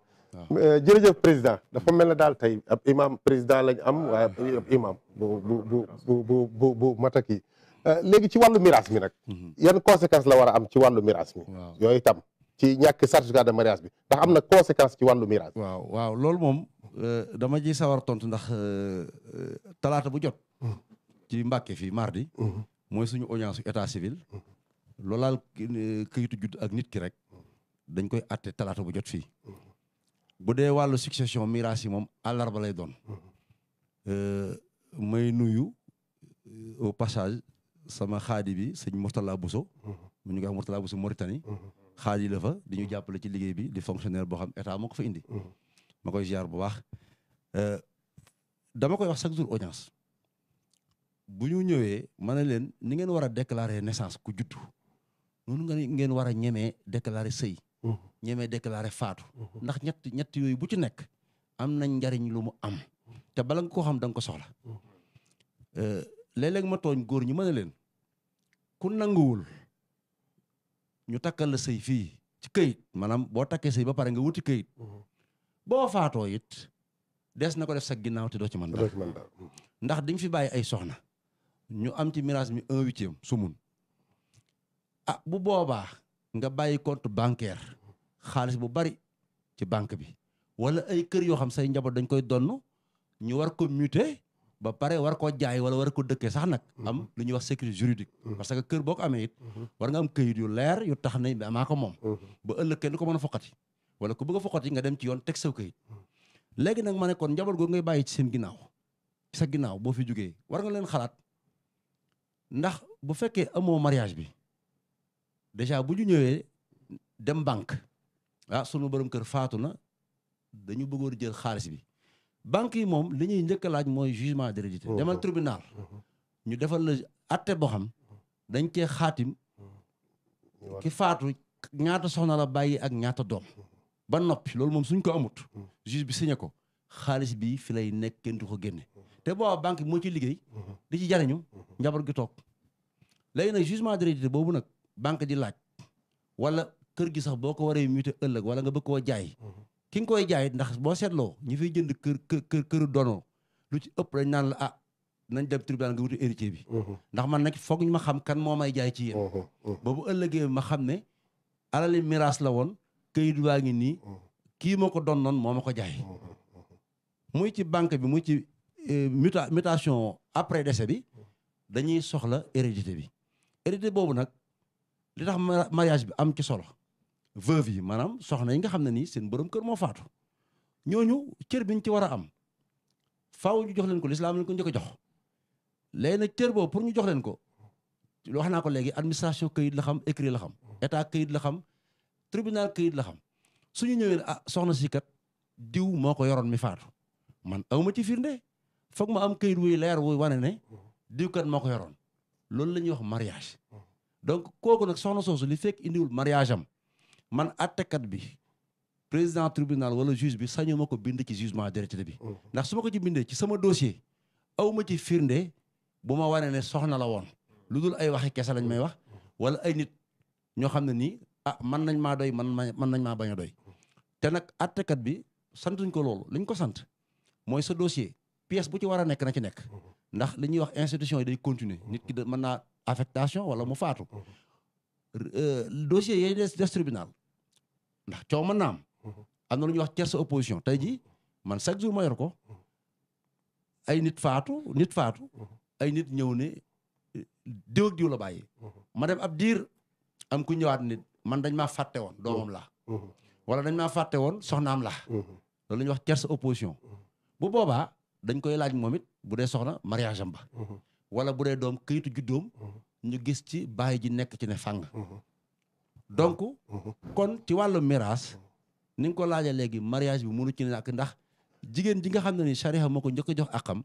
Euh, jërëjëf président dafa mel ne daal tey ab imam président lañ am waaye ab imam bu bu bu bu mataki euh, léegi ci wàllu miraas mi nag mhm. yan conséquence la war a am ci wàllu miraas mi yooyu itam ci ñàkk certificat de mariage bi ndax am na conséquence ci wàllu miraas waaw waaw loolu moom euh, dama ji sawar tontu ndax talaata bu jot mhm. ci Mbàkke fii mardi mhm. mooy suñu audience état civil loolaal këyitu judd ak nit ki rek dañ koy atte talaata bu jot fii bu dee wàllu succession miraas yi moom àllarba lay doon euh, may nuyu euh, au passage sama xaadi bi sëñ Mourtala Bousso mm-hmm. mu ñu koy wax Mourtala Bousso Mauritanie mm-hmm. xaadi la fa di ñu jàppale ci liggéey bi di fonctionnaire boo xam état moo ko fa indi mm-hmm. ma koy ziar bu baax euh, dama koy wax chaque jour audience bu ñu ñëwee ma ne leen ni ngeen war a déclarer naissance ku juddu noonu nga ngeen war a ñemee déclarer sëy ñemee déclaré faatu mhm. ndax ñett ñett yooyu bu ci nekk am nañ njariñ lu mu am te bala nga koo xam da nga ko soxla mhm. euh, léeg-léeg ma tooñ góor ñi mën a leen ku nanguwul ñu takkal la sëy fii ci kayit maanaam boo takkee sëy ba pare nga wuti këyit mhm. boo faatoo it des na ko def sa ginnaaw te doo ci mën dara ndax dañ fi bàyyi ay soxna ñu am ci miraas mi un huitième su mun ah, bu boobaa nga bàyyi compte bancaire xaalis bu bari ci banque bi wala ay kër yoo xam say njaboot dañ koy donn ñu war ko muter ba pare war koo jaay wala war ko dëkkee sax nag mhm. am lu ñu wax sécurité juridique mhm. parce que kër boo ko amee it mhm. war nga am këyit yu leer yu tax na ne amaa ko moom ba ëllëg kenn ko mën a foqati wala ko bëgg a foqati nga dem ci yoon teg saw këyit léegi nag ma ne njaboot googu ngay bàyyi ci seen ginnaaw sa ginnaaw boo fi jógee war nga leen xalaat ndax bu fekkee amoo mariage bi déjà bu ñu ñëwee dem banque ah sunu borom kër faatu na dañu bëggoon jël xaalis bi banque yi moom li ñuy njëkk a laaj mooy jugement d'hérédité oh, demal oh. tribunal mm-hmm. ñu defal la atte boo xam dañ cee xaatim mm-hmm. ki faatu ñaata soxna la bàyyi ak ñaata doom mm-hmm. ba noppi loolu moom suñ ko amut juge bi signé ko xaalis bi fi lay nekk kenn du ko génne te booba banque bi moo ci liggéey di ci jariñu njaboot gi toog léegi nag jugement d'hérédité boobu nag banque di laaj wala kër gi sax boo ko waree muté ëllëg wala nga bëgg koo jaay ki nga koy jaay ndax boo seetloo ñu fiy jënd kër kër dono lu ci ëpp dañ naan la ah nañ dem tribunal nga wuti héritier bi ndax man nag foog ma xam kan moo may jaay ci yéen boobu ëllëgee ma xam ne alali miraas la woon këyit waa ngi nii kii moo ko doon noon moo ma ko jaay muy ci banque bi muy ci eh, muta mutation après décès bi dañuy soxla hérédité bi hérédité boobu nag li tax mariage bi am ci solo veuve yi maanaam soxna yi nga xam ne ni seen borom kër moo faatu ñooñu cër biñ ci war a am faaw ñu jox leen ko lislaam leen ko njëkk a jox léegi nag cër pour ñu jox leen ko wax naa ko léegi administration këyit la xam écrit la xam état këyit la xam tribunal këyit la xam suñu ñëwee ah soxna si kat diw moo ko yoroon mi faatu man awma ci firnde foog ma am këyit wuy leer wuy wane ne diw moo ko yoroon loolu la ñuy wax mariage donc kooku nag soxna soosu li fekk indiwul mariage am man àttekat bi président tribunal wala juge bi sañu ma ko bind ci jugement dérété bi. Mm-hmm. ndax su ma ko ci bindee ci sama dossier awma ci firnde bu ma waree ne soxna la woon lu dul ay waxi kese lañ may wax wala ay nit ñoo xam ne nii ah man nañ maa doy man man nañ maa bañ a doy. te nag àttekat bi santuñ ko loolu liñ ko sant mooy sa dossier pièce bu ci war a nekk na ci nekk mm-hmm. ndax li ñuy wax institution yi day continuer nit ki de mën naa affectation wala mu faatu mm-hmm. euh, dossier yooyu des tribunal ndax coow mën naa am. am na lu ñuy wax tiers opposition tey jii man chaque jour ma ko ay nit faatu nit faatu ay nit ñëw ne diw ak diw ma dem ab diir am ku ñëwaat nit man dañ maa fàtte woon doomam laa. wala dañ maa fàtte woon soxnaam la loolu la ñuy wax tiers opposition. bu boobaa dañ koy laaj moom it bu dee soxna mariage amba ba. wala bu dee doom këyitu juddoom. ñu gis ci bàyyi ji nekk ci ne fàng. donc ah. mhm. kon ci wàllu miraas ni ko laajee léegi mariage bu mënu ci nekk ndax jigéen ji nga xam ne ni sariya moo ko njëkk a jox akam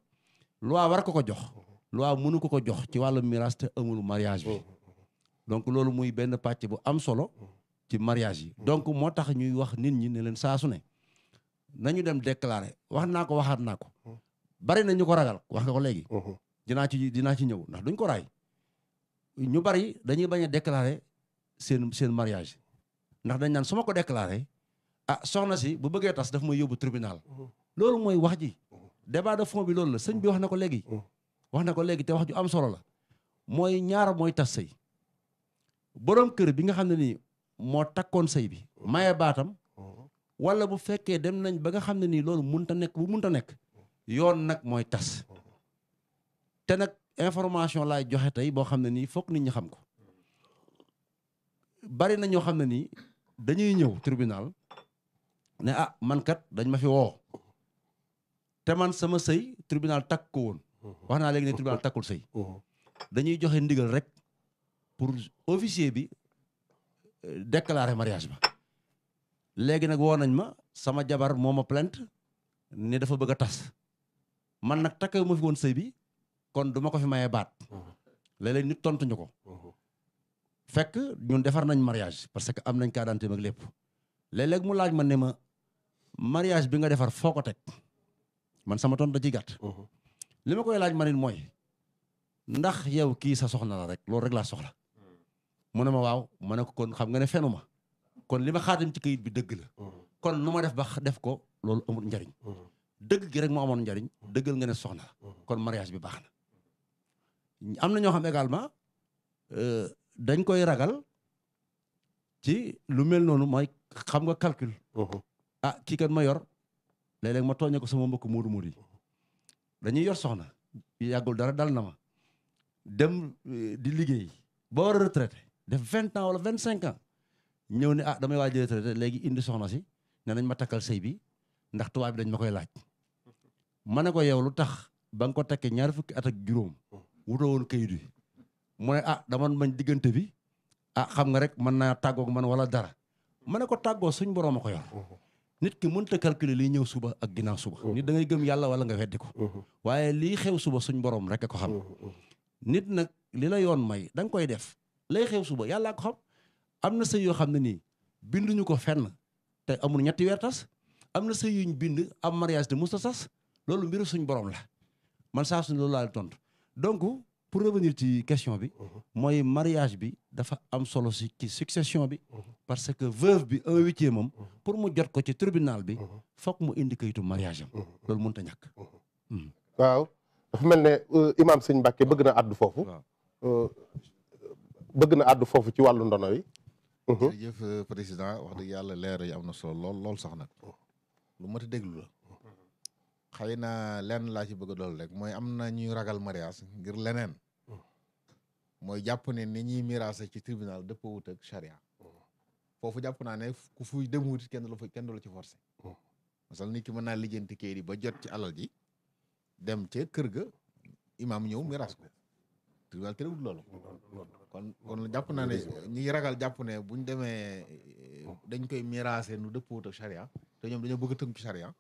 loi war ko ko jox loi mënu ko ko jox ci wàllu miraas te amul mariage bi mhm. donc loolu muy benn pàcc bu am solo mhm. ci mariage yi donc moo tax ñuy wax nit ñi ne leen saasu su ne nañu dem déclarer wax naa ko waxaat naa ko bari na ñu ko ragal wax nga ko léegi dinaa ci dinaa ci ñëw ndax duñ ko ray ñu bari dañuy bañ a déclarer sen sen mariage ndax dañ nan suma ko déclarer ah soxna si bu bëggé tas daf may yobbu tribunal lool moy wax ji débat de fond bi lool la señ bi wax nako légui wax nako légui té te wax ju am solo la moy ñaar moy tas sëy borom kër bi nga xamné ni mo takkon sey bi maye batam wala bu féké dem nañ ba nga xamné ni lool muunta nek bu muunta nek yoon nak moy tas té nak information lay joxé tay bo xamné ni fokk nit ñi xam ko bari na ñoo xam ne nii dañuy ñëw tribunal ne ah man kat dañ ma fi woo te man sama sëy tribunal takk ko woon wax naa léegi ne tribunal takkul sëy dañuy joxe ndigal rek pour officier bi euh, déclarer mariage ba léegi nag woo nañ ma sama jabar moo ma plainte ne dafa bëgg a tas man nag takk ma fi woon sëy bi kon du ma ko fi mayee baat mmh. léeg-léeg nit tontu ko mmh. fekk ñun defar nañ mariage parce que am nañ carte d'identité ak lépp léeg mu laaj ma ne ma mariage bi nga defar foo ko teg man sama ton da ciy gàtt. Mhm. li ma koy laaj ma nit mooy ndax yow kii sa soxna la rek loolu rek laa soxla. mu ne ma waaw ma ne ko kon xam nga ne fenu ma kon li ma xaatim ci kayit bi dëgg la. Mhm. kon nu ma def ba def ko loolu amul njariñ. Mhm. dëgg gi rek moo amoon njariñ dëggal nga ne soxna kon mariage bi baax na. am na ñoo xam également. Euh, dañ koy ragal ci lu mel noonu mooy xam nga calcul. Uh-huh. a ah, kii kat ma yor léeg-léeg ma tooñe ko sama mbokk moodu moodu yi dañuy yor soxna yàggul dara dal na ma dem eh, di liggéey ba war a retraité def vingt ans wala vingt cinq ñëw ne a ah, dama waaj a retraité léegi indi soxna si ne nañ ma takkal sëy bi ndax tubaab bi dañ ma koy laaj ma ne ko yow lu tax ba nga ko takkee ñaar fukki at ak juróom uh-huh. wutoo woon kayit yi mu ne ah dama mañ diggante bi ah xam nga rek mën naa tàggoog man wala dara ma ne ko tàggoo suñ borom a ko yor nit ki mënta calculer liy ñëw suba ak ginnaaw suba nit da ngay gëm yàlla wala nga weddi ko waaye lii xew suba suñ boroom rek a ko xam nit nag li la yoon may da nga koy def lay xew suba yàllaa ko xam am na sëy yoo xam ne nii binduñu ko fenn te amul ñetti weer tas am na sëy yuñ bind am mariage de musta tas loolu mbiru suñ boroom la man saa suñ loolu laal tontu pour revenir ci question bi mhm. mooy mariage bi dafa am solo si ci succession bi mhm. parce que veuve bi un huitième am mhm. pour mu jot ko ci tribunal bi foog mu indi kayitu mariage am loolu mënut a ñàkk hmm. waaw dafa mel ne euh, imaam sëñ Mbàkke bëgg na àddu foofu euh, bëgg na àddu foofu ci wàllu ndono yi jërëjëf euh, président wax dëgg yàlla leer yi am na solo lool lool sax nag lu mat a xëy na lenn laa ci bëgg dool rek mooy am na ñuy ragal mariage ngir leneen mooy jàpp ne ni ñuy miraase ci tribunal dëpp wut ak foofu jàpp naa ne ku fuy dem wutit kenn du kenn du la ci forcé masal ni ki mën naa lijjanti kayit yi ba jot ci alal ji dem ca kër ga imaam ñëw miraas ko tribunal terewul loolu kon kon jàpp naa ne ñuy ragal jàpp ne buñ demee eh, dañ koy miraase nu dëpp wut ak charia te ñoom dañoo bëgg a tënk ci charia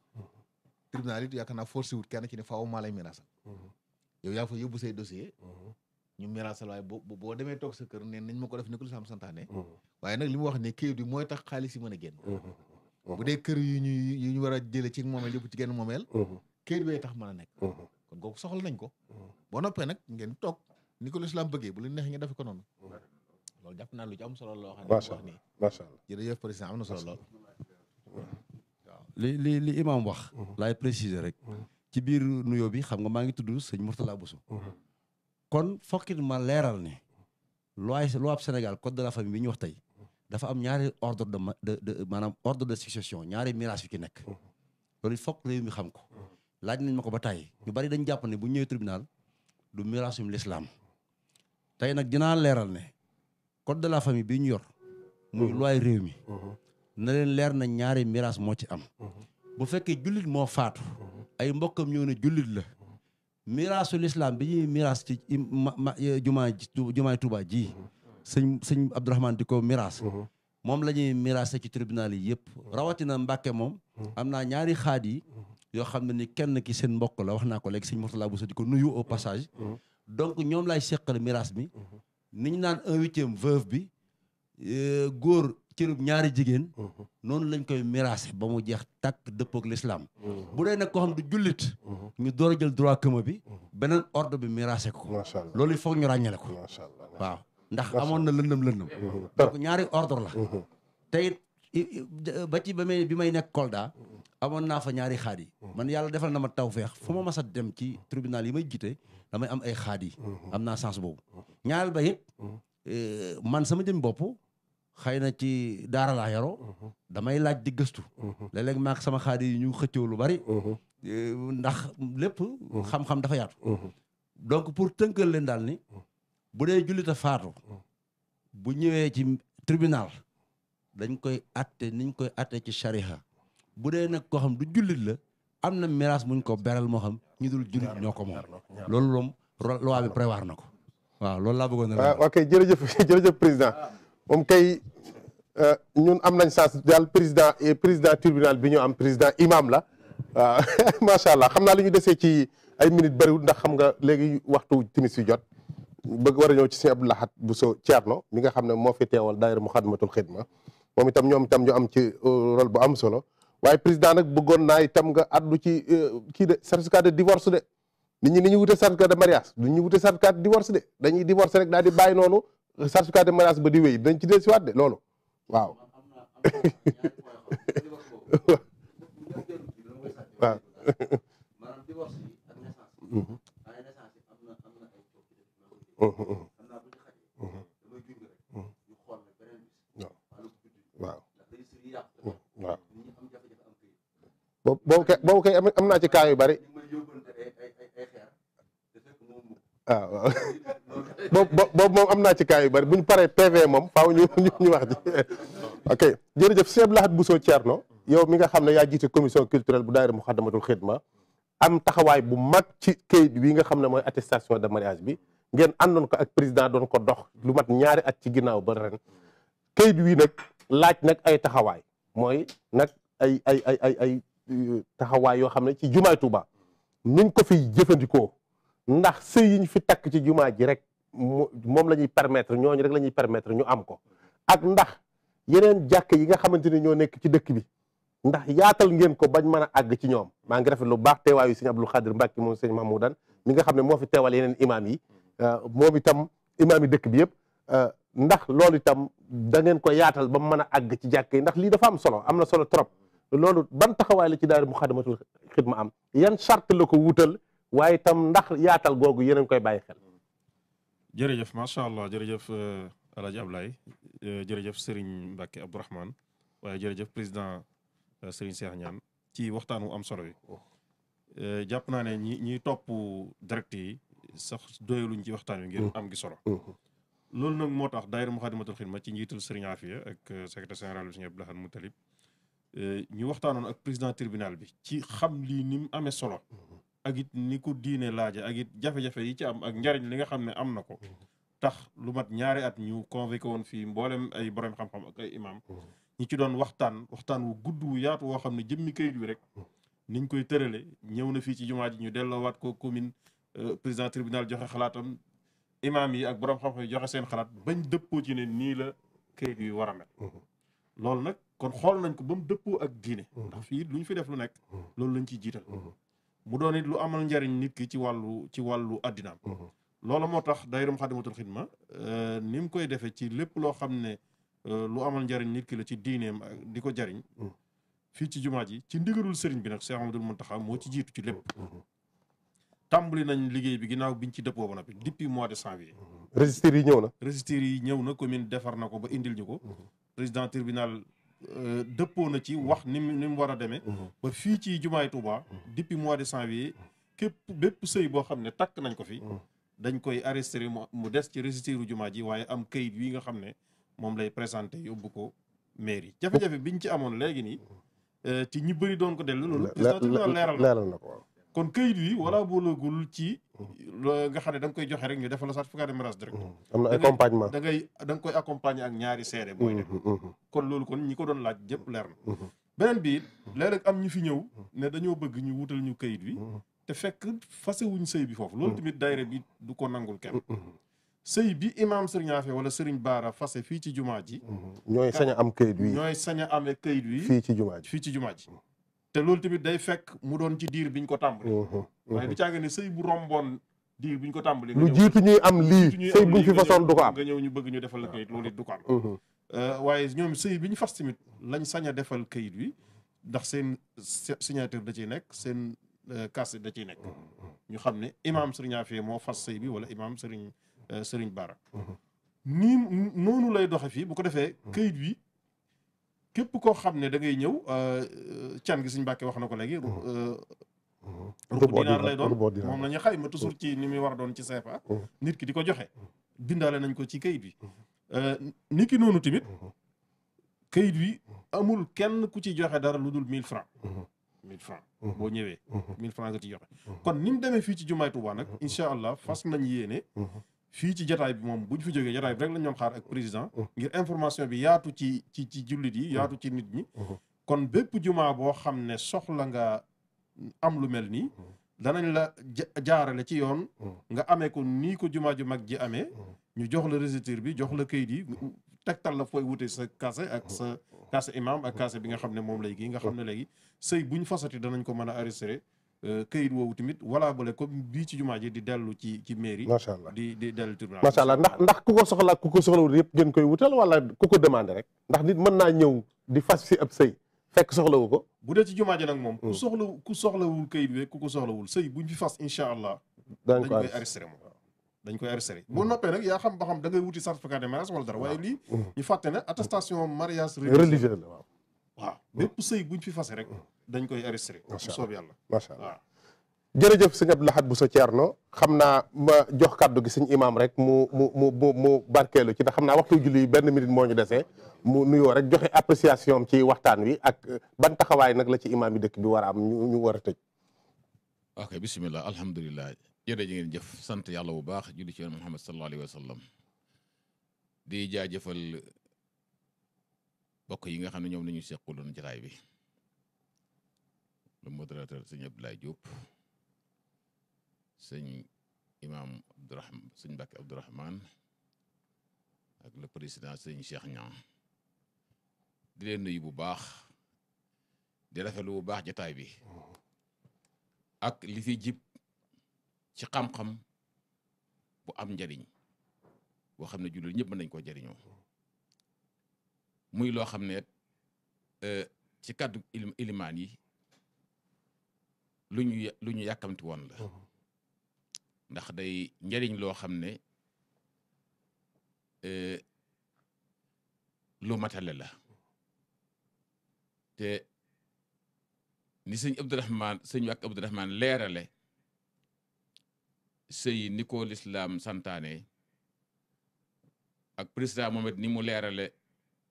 tribunal it yaakaar naa forcé wut kenn ci ne faaw maa mhm. fa yóbbu say dossier mhm. ñu miraasal waaye boo boo demee toog sa kër ne ma ko def ni ko lislaam santaane mhm. waaye li mu ne kayit yi mën a génn bu dee kër yu ñu yu ñu war a jële ci moomeel yëpp ci genn moomeel kayit bee tax mën a nekk kon kooku soxla nañ ko boo noppee nag ngeen toog ni ko lislaam bëggee bu leen neexee ngeen defe ko noonu loolu jàpp naa lu ci am solo loo xam ne wax nii jërëjëf président am na solo lool li li li imaam wax. Mhm. laay préciser rek. Mhm. ci biir nuyoo bi xam nga maa ngi tudd sëñ Mourtala Bousso. Mhm. kon fokkit ma leeral ne. loi loi ab Sénégal code de la famille bi ñuy wax tey. dafa am ñaari ordre de de de maanaam ordre de succession ñaari miraas yu ci nekk. loolu fokk réew mi xam ko. laaj nañ ma ko ba tàyyi ñu bari dañ jàpp ne bu ñëwee tribunal du miraasum lislaam tey nag dinaa leeral ne code de la famille bi ñu yor. muy loi réew mi. na leen leer na ñaari miraas moo ci am bu fekkee jullit moo faatu ay mbokkam ñëw ne jullit la miraasu lislaam bi ñuy miraas ci eh, jumaa jumaay Tuubaa ji sëñ sëñ Abdourahmane di ko miraas moom la ñuy miraase ci tribunal yi yëpp rawatina Mbàkke moom am naa ñaari xaat yi yoo xam ne ni kenn ki seen mbokk la wax naa ko léegi sëñ Mourtala Bousso di ko nuyu au passage donc ñoom lay seqal miraas mi ni naan un huitième veuve bi eh, góor cërub ñaari jigéen mhm. noonu lañ koy miraase ba mu jeex takk dëppook lislaam mhm. bu dee nag ko xam du jullit mhm. ñu door a jël droit commun bi beneen ordre bi miraase ko loolu il foog ñu ràññale ko waaw ndax amoon na lëndëm lëndëm donc ñaari ordre la tey ba ci ba may bi may nekk Kolda amoon naa fa ñaari xaat yi man yàlla defal na ma feex foo ma mas a dem ci tribunal yi may jiite damay am ay xaat yi am naa sens boobu ñaareel ba it eh, man sama jëm bopp xëy na ci daara laa yaroo damay laaj di gëstu léeg-léeg maak sama xaadi yi ñu xëccoo lu bari ndax lépp xam-xam dafa yaatu donc pour tënkal leen daal ni bu dee jullit a faatu bu ñëwee ci tribunal dañ koy ate niñ koy atte ci shariha bu dee nag ko xam du jullit la am na miraas muñ ko beral moo xam ñu dul jullit ñoo ko moom loolu moom loi bi prévoir na ko waaw loolu laa bëggoon na ah, ok jërëjëf <laughs> jërëjëf président moom kay euh, ñun am nañ chance daal président euh, président tribunal bi ñu am président imam la waaw euh, <laughs> macha allah xam naa li ñu desee ci ay minutes bëriwul ndax xam nga léegi waxtu timis yu jot bëgg war a ñëw ci sëñ Abdou Lahad Bousso Thierno mi nga xam ne moo fi teewal daayira Muxaddamatul Xidma moom itam ñoom itam ñu am ci rôle bu am solo waaye président nag bëggoon naa itam nga addu ci kii de certificat de divorce de nit ñi ni ñu wute certificat de mariage du ñu wute certificat de divorce de dañuy divorce rek daal di bàyyi noonu certificat de mariage ba di wéy dañ ci dee siwaat de loolu waaw boobu kay am naa ci cas yu bari Ah, waaw boobu boobu moom am naa ci cas yu bari bu ñu paree PV moom faaw ñu ñu wax ji ok jërëjëf sëñ Abdou Lahad Bousso Thierno yow mi nga xam ne yaa jiite commission culturelle bu daayira Muxaddamatul Xidma am taxawaay bu mag ci kayit wi nga xam ne mooy attestation de mariage bi ngeen àndoon ko ak président doon ko dox lu mat ñaari at ci ginnaaw ba ren kayit wi nag laaj nag ay taxawaay mooy nag ay ay ay ay ay taxawaay yoo xam ne ci jumaay Tuuba niñ ko fi jëfandikoo ndax sey yi ñu fi takk ci jumaa ji rek moom la ñuy permettre ñooñu rek la ñuy permettre ñu am ko ak ndax yeneen jàkk yi nga xamante ni ñoo nekk ci dëkk bi ndax yaatal ngeen ko bañ mën a àgg ci ñoom maa ngi rafet lu baax teewaayu sëñ Abdul Xaadir Mbàkke moom sëñ Mahmoudan mi nga xam ne moo fi teewal yeneen imaam yi mm-hmm. euh, moom itam imaam yi dëkk bi yëpp euh, ndax loolu itam da ngeen ko yaatal ba mën a àgg ci jàkk yi ndax lii dafa am solo am na solo trop loolu ban taxawaay la ci daara Muxaddamatul Xidma am yan charte la ko wutal waye tam ndax yaatal googu yéen a ngi koy bàyyi xel. jërëjëf macha allah jerejeuf El Hadj jerejeuf Serigne Mbacke Abdourahmane waye jerejeuf président Serigne Cheikh Niane ci waxtaan am solo yi. jàpp na ne ñi ñiy topp direct yi sax doyaluñ ci waxtaan ngir am gi solo. lool nak motax tax daayira Muxaddamatul Xidma ci njiitul Serigne Afia ak secrétaire général Serigne Abdou Lahad Moutalib ñu waxtaanoon ak président tribunal bi ci xam li nim amé solo. ak it ni ko diine laaja ak it jafe-jafe yi ci am ak njariñ li nga xam ne am na ko mm-hmm. tax lu mat ñaari at ñu convoqué woon fii mboolem ay borom xam-xam ak ay imam mm-hmm. ñi ci doon waxtaan waxtaan wu gudd wu yaatu woo xam ne jëmmi kayit bi rek mm-hmm. niñ koy tërale ñëw na fii ci jumaa ji ñu delloowaat ko commune euh, président tribunal joxe xalaatam imam yi ak borom xam yi joxe seen xalaat bañ dëppo ci ne nii la kayit yi war a mel loolu nag kon xool nañ ko ba mu dëppoo ak diine ndax fii lu ñu fi def lu nekk loolu lañ ci jiital mu doon it lu amal njariñ nit ki ci wàllu ci wàllu àddinaam mhm. loolu moo tax daayiram Xaadimatul Xidma euh, ni mu koy defee ci lépp loo xam ne euh, lu amal njariñ nit ki la ci diineem di ko jariñ mm. fii ci jumaa ji ci ndigalul sëriñ bi nag mun tax Mountakha moo ci jiitu ci lépp mm-hmm. tàmbali nañ liggéey bi ginnaaw biñ ci dëppoo ba noppi depuis mois de janvier mm-hmm. registres yi ñëw la registres yi ñëw na commune defar na ko ba indil ñu ko mm-hmm. président tribunal Euh, dëppoo na ci wax ni mu ni war a demee. Mhm. ba fii ci jumaay Touba. Mhm. depuis mois de janvier képp bépp sëy boo xam ne takk nañ ko fi. Mhm. dañ koy arrêté mu des ci registre jumaa ji waaye am kayit wi nga xam ne moom lay présenté yóbbu ko mairie jafe-jafe biñ ci amoon léegi nii. Euh, ci ñi bëri doon ko dellu loolu. leeral na ko kon këyit wi mm. wala boolagul ci mm. nga xam ne da koy joxe rek ñu defal la certificat de mariage direct mm. am na accompagnement da ngay da nga koy accompagner ak ñaari seede booy mm-hmm, mm-hmm. kon loolu kon ñi ko doon laaj jëpp leer na mm-hmm. beneen bi it léeg am ñu fi ñëw ne dañoo bëgg ñu wutal ñu kayit wi te fekk fase wuñ sëy bi foofu loolu tamit daayira bi du ko nangul kenn sëy bi imaam Serigne Afe wala Serigne Baara fase fii ci jumaa ji ñooy sañ a am këyit wi ñooy sañ a amee këyit wi fii ci jumaa fii ci jumaa ji te loolu tamit day fekk mu doon ci diir biñ ko tàmbali mhm, mhm. waaye du caaga ne sëy bu romboon diir buñ ko tàmbali lu jiitu ñuy am lii sëy buñ fi façon du ko am nga ñëw ñu bëgg ñu defal la du ko mhm. euh, waaye ñoom sëy bi ñu fas tamit lañ sañ a defal kayit wi ndax seen signature da ciy nekk seen kas euh, da ciy nekk ñu xam ne imaam sëriñ Afee moo fas sëy bi wala imaam sëriñ euh, sëriñ Baara nii noonu lay doxe fii bu ko defee kayit wi képp koo xam ne da ngay ñëw euh, can gi suñu mbàkke wax na ko léegi. Mm-hmm. Euh, mm-hmm. rubu dinaar lay doon moom la ñu xayma toujours ci ni muy war doon ci CFA. Mm-hmm. nit ki di ko joxe. bindaale nañ ko ci kayit bi. Euh, ni ki noonu tamit kayit bi amul kenn ku ci joxe dara lu dul 1000 francs 1000 francs boo ñëwee. 1000 francs nga ci joxe. kon ni mu demee fii ci jumaay Tuubaa nag. incha allah fas nañ yéene. fii ci jataay bi moom buñ fi jegee jataay bi rek lañ ñoom xaar ak président ngir information bi yaatu ci ci ci jullit yi yaatu ci nit ñi kon bépp jumaa boo xam ne soxla nga am lu mel nii danañ la jaarale ci yoon nga amee ko nii ko jumaa ju mag ji amee ñu jox la résiteur bi jox la kayit yi tegtal la fooy wute sa kaase ak sa kaase imam ak kaase bi nga xam ne moom lay gi nga xam ne léegi sëy buñ fasati danañ ko mën a arrêté Euh, kayit woowu tamit wala boole comme bii ci jumaa ji di dellu ci ci mairie. macha allah di di dellu tribunal. macha ndax ndax ku ko soxla ku ko soxlawul yëpp ngeen koy wutal wala ku ko demandé rek ndax nit mën naa ñëw di fas si ab sëy fekk soxla soxlawu ko. bu dee ci jumaa ji nag moom. ku hmm. soxla ku kayit këyit bi ku ko soxlawul sëy buñ fi fas incha allah. dañ koy arrêté moom dañ koy arrêté bu noppee nag yaa xam ba xam da ngay wuti certificat de mariage wala dara waaye lii. Hmm. ñu fàtte ne attestation mariage religieux waaw waaw mm. bépp sëy buñ fi fase rek mm. dañ koy arrêté bu soob yàlla macha allah waaw jërëjëf sëñ Abdou Lahad Bousso Thierno xam naa ma jox kaddu gi sëñ imaam rek mu mu mu mu barkeelu ci ndax xam naa waxtu julli benn minute moo ñu desee mu nuyoo rek joxe appréciation ci waxtaan wi ak euh, ban taxawaay nag la ci imaam yi dëkk bi war a am ñu ñu war a tëj. ok bisimilah alhamdulilah jërëjëf ngeen jëf sant yàlla bu baax julli ci Muhammad sallallahu alayhi wa sallam di jaajëfal bokk yi nga xam ñom lañu la ñu seqaloon bi le modérateur sëñ abdoulay Diop sëñ imam Abdourahman sëñ Mbacke Abdourahman ak le président sëñ Cheikh Niang di leen nuyu bu baax di rafetlu bu baax jotaay bi ak li fi jip ci xam-xam bu am jariñ bo xamne julul ñepp nañ ko jariñoo muy lo xamné euh ci kàddu iliman yi luñu luñu yakamti won la ndax day njariñ lo xamné euh lu matale la te ni rahman seigne wak abdou rahman léralé sëy nicole islam santané ak président Mohamed ni mu léralé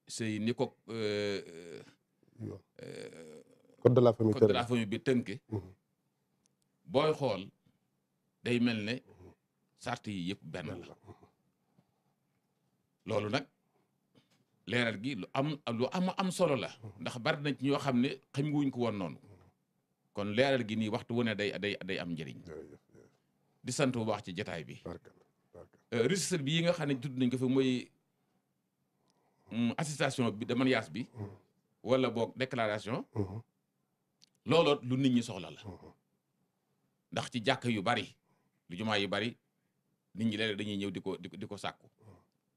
sëy ni ko. Euh, euh, euh, code de la la famille bi tënke mhm. booy xool day mel ne sart mhm. yi yëpp benn la mhm. loolu nag leeral gi lu am lu am am solo la ndax bari na ci ñoo xam ne xam wuñ ko woon noonu kon leeral gi nii waxtu wu ne day day day am njëriñ di sant bu baax ci jataay bi registre yi nga xam ne tudd nañ ko fi mooy attestation bi de mariage bi. wala boog déclaration. looloo lu nit ñi soxla la. ndax ci jàkk yu bari lu jumaa yu bari nit ñi léeg dañuy ñëw di ko di ko di ko sàkku.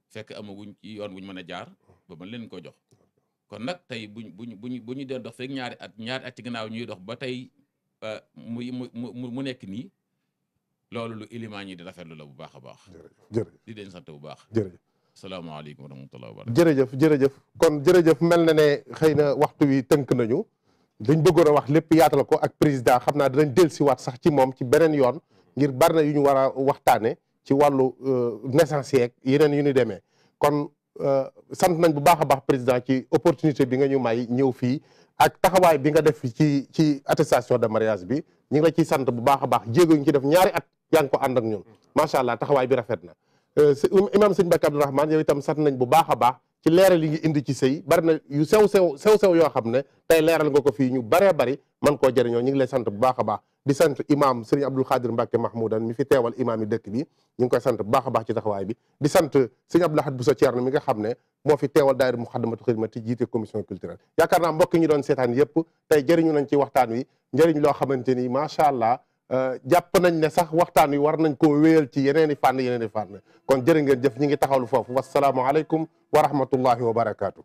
fekk amaguñ ci yoon wuñ mën a jaar ba mën leen ko jox. kon nag tey buñ buñ buñ bu ñu doon dox fekk ñaari at ñaari at ci gannaaw ñuy dox ba tey mu mu mu nekk nii loolu lu élément ñi di lu la bu baax a baax. jërëjëf leen sant bu baax. jërëjëf. salaamaaleykum wa rahmatulah wa barakatuh jërëjëf jërëjëf kon jërëjëf mel na ne xëy na waxtu wi tënk nañu dañ bëggoon a wax lépp yaatal ko ak président xam naa dinañ dellusiwaat sax ci moom ci beneen yoon ngir bari na yu ñu war a waxtaane ci wàllu euh, naissance yeeg yeneen yu ñu demee kon euh, sant nañ bu baax a baax président ci opportunité bi nga ñu may ñëw fii ak taxawaay bi nga def ci ci attestation de mariage bi ñu ngi la ciy sant bu baax a baax jéego ñu ci def ñaari at yaa ngi ko ànd ak ñun macha allah taxawaay bi rafet na imaam sëñ Bakk Abdourahmane yow itam sant nañ bu baax a baax ci leeral yi ngi indi ci sëy bari na yu sew sew sew sew yoo xam ne tey leeral nga ko fii ñu baree bari man koo jariñoo ñu ngi lay sant bu baax a baax di sant imaam sëriñ Abdul Xaadir Mbàkke Mahmoudan mi fi teewal imaam yi dëkk bi ñu ngi koy sant bu baax a baax ci taxawaay bi di sant sëriñ Abdul Ahad Bousso Thierno mi nga xam ne moo fi teewal daayira Muxaddamatul Xidma ti jiite commission culturelle yaakaar naa mbokk ñi doon seetaan yépp tey jëriñu nañ ci waxtaan wi njëriñ loo xamante ni macha allah jàpp nañ ne sax waxtaan wi war nañ koo wéyal ci yeneen i fànn yeneen fànn kon jërë ngeen jëf ñi ngi taxawlu foofu wasalaamualeykum wa rahmatullahi wa barakaatu.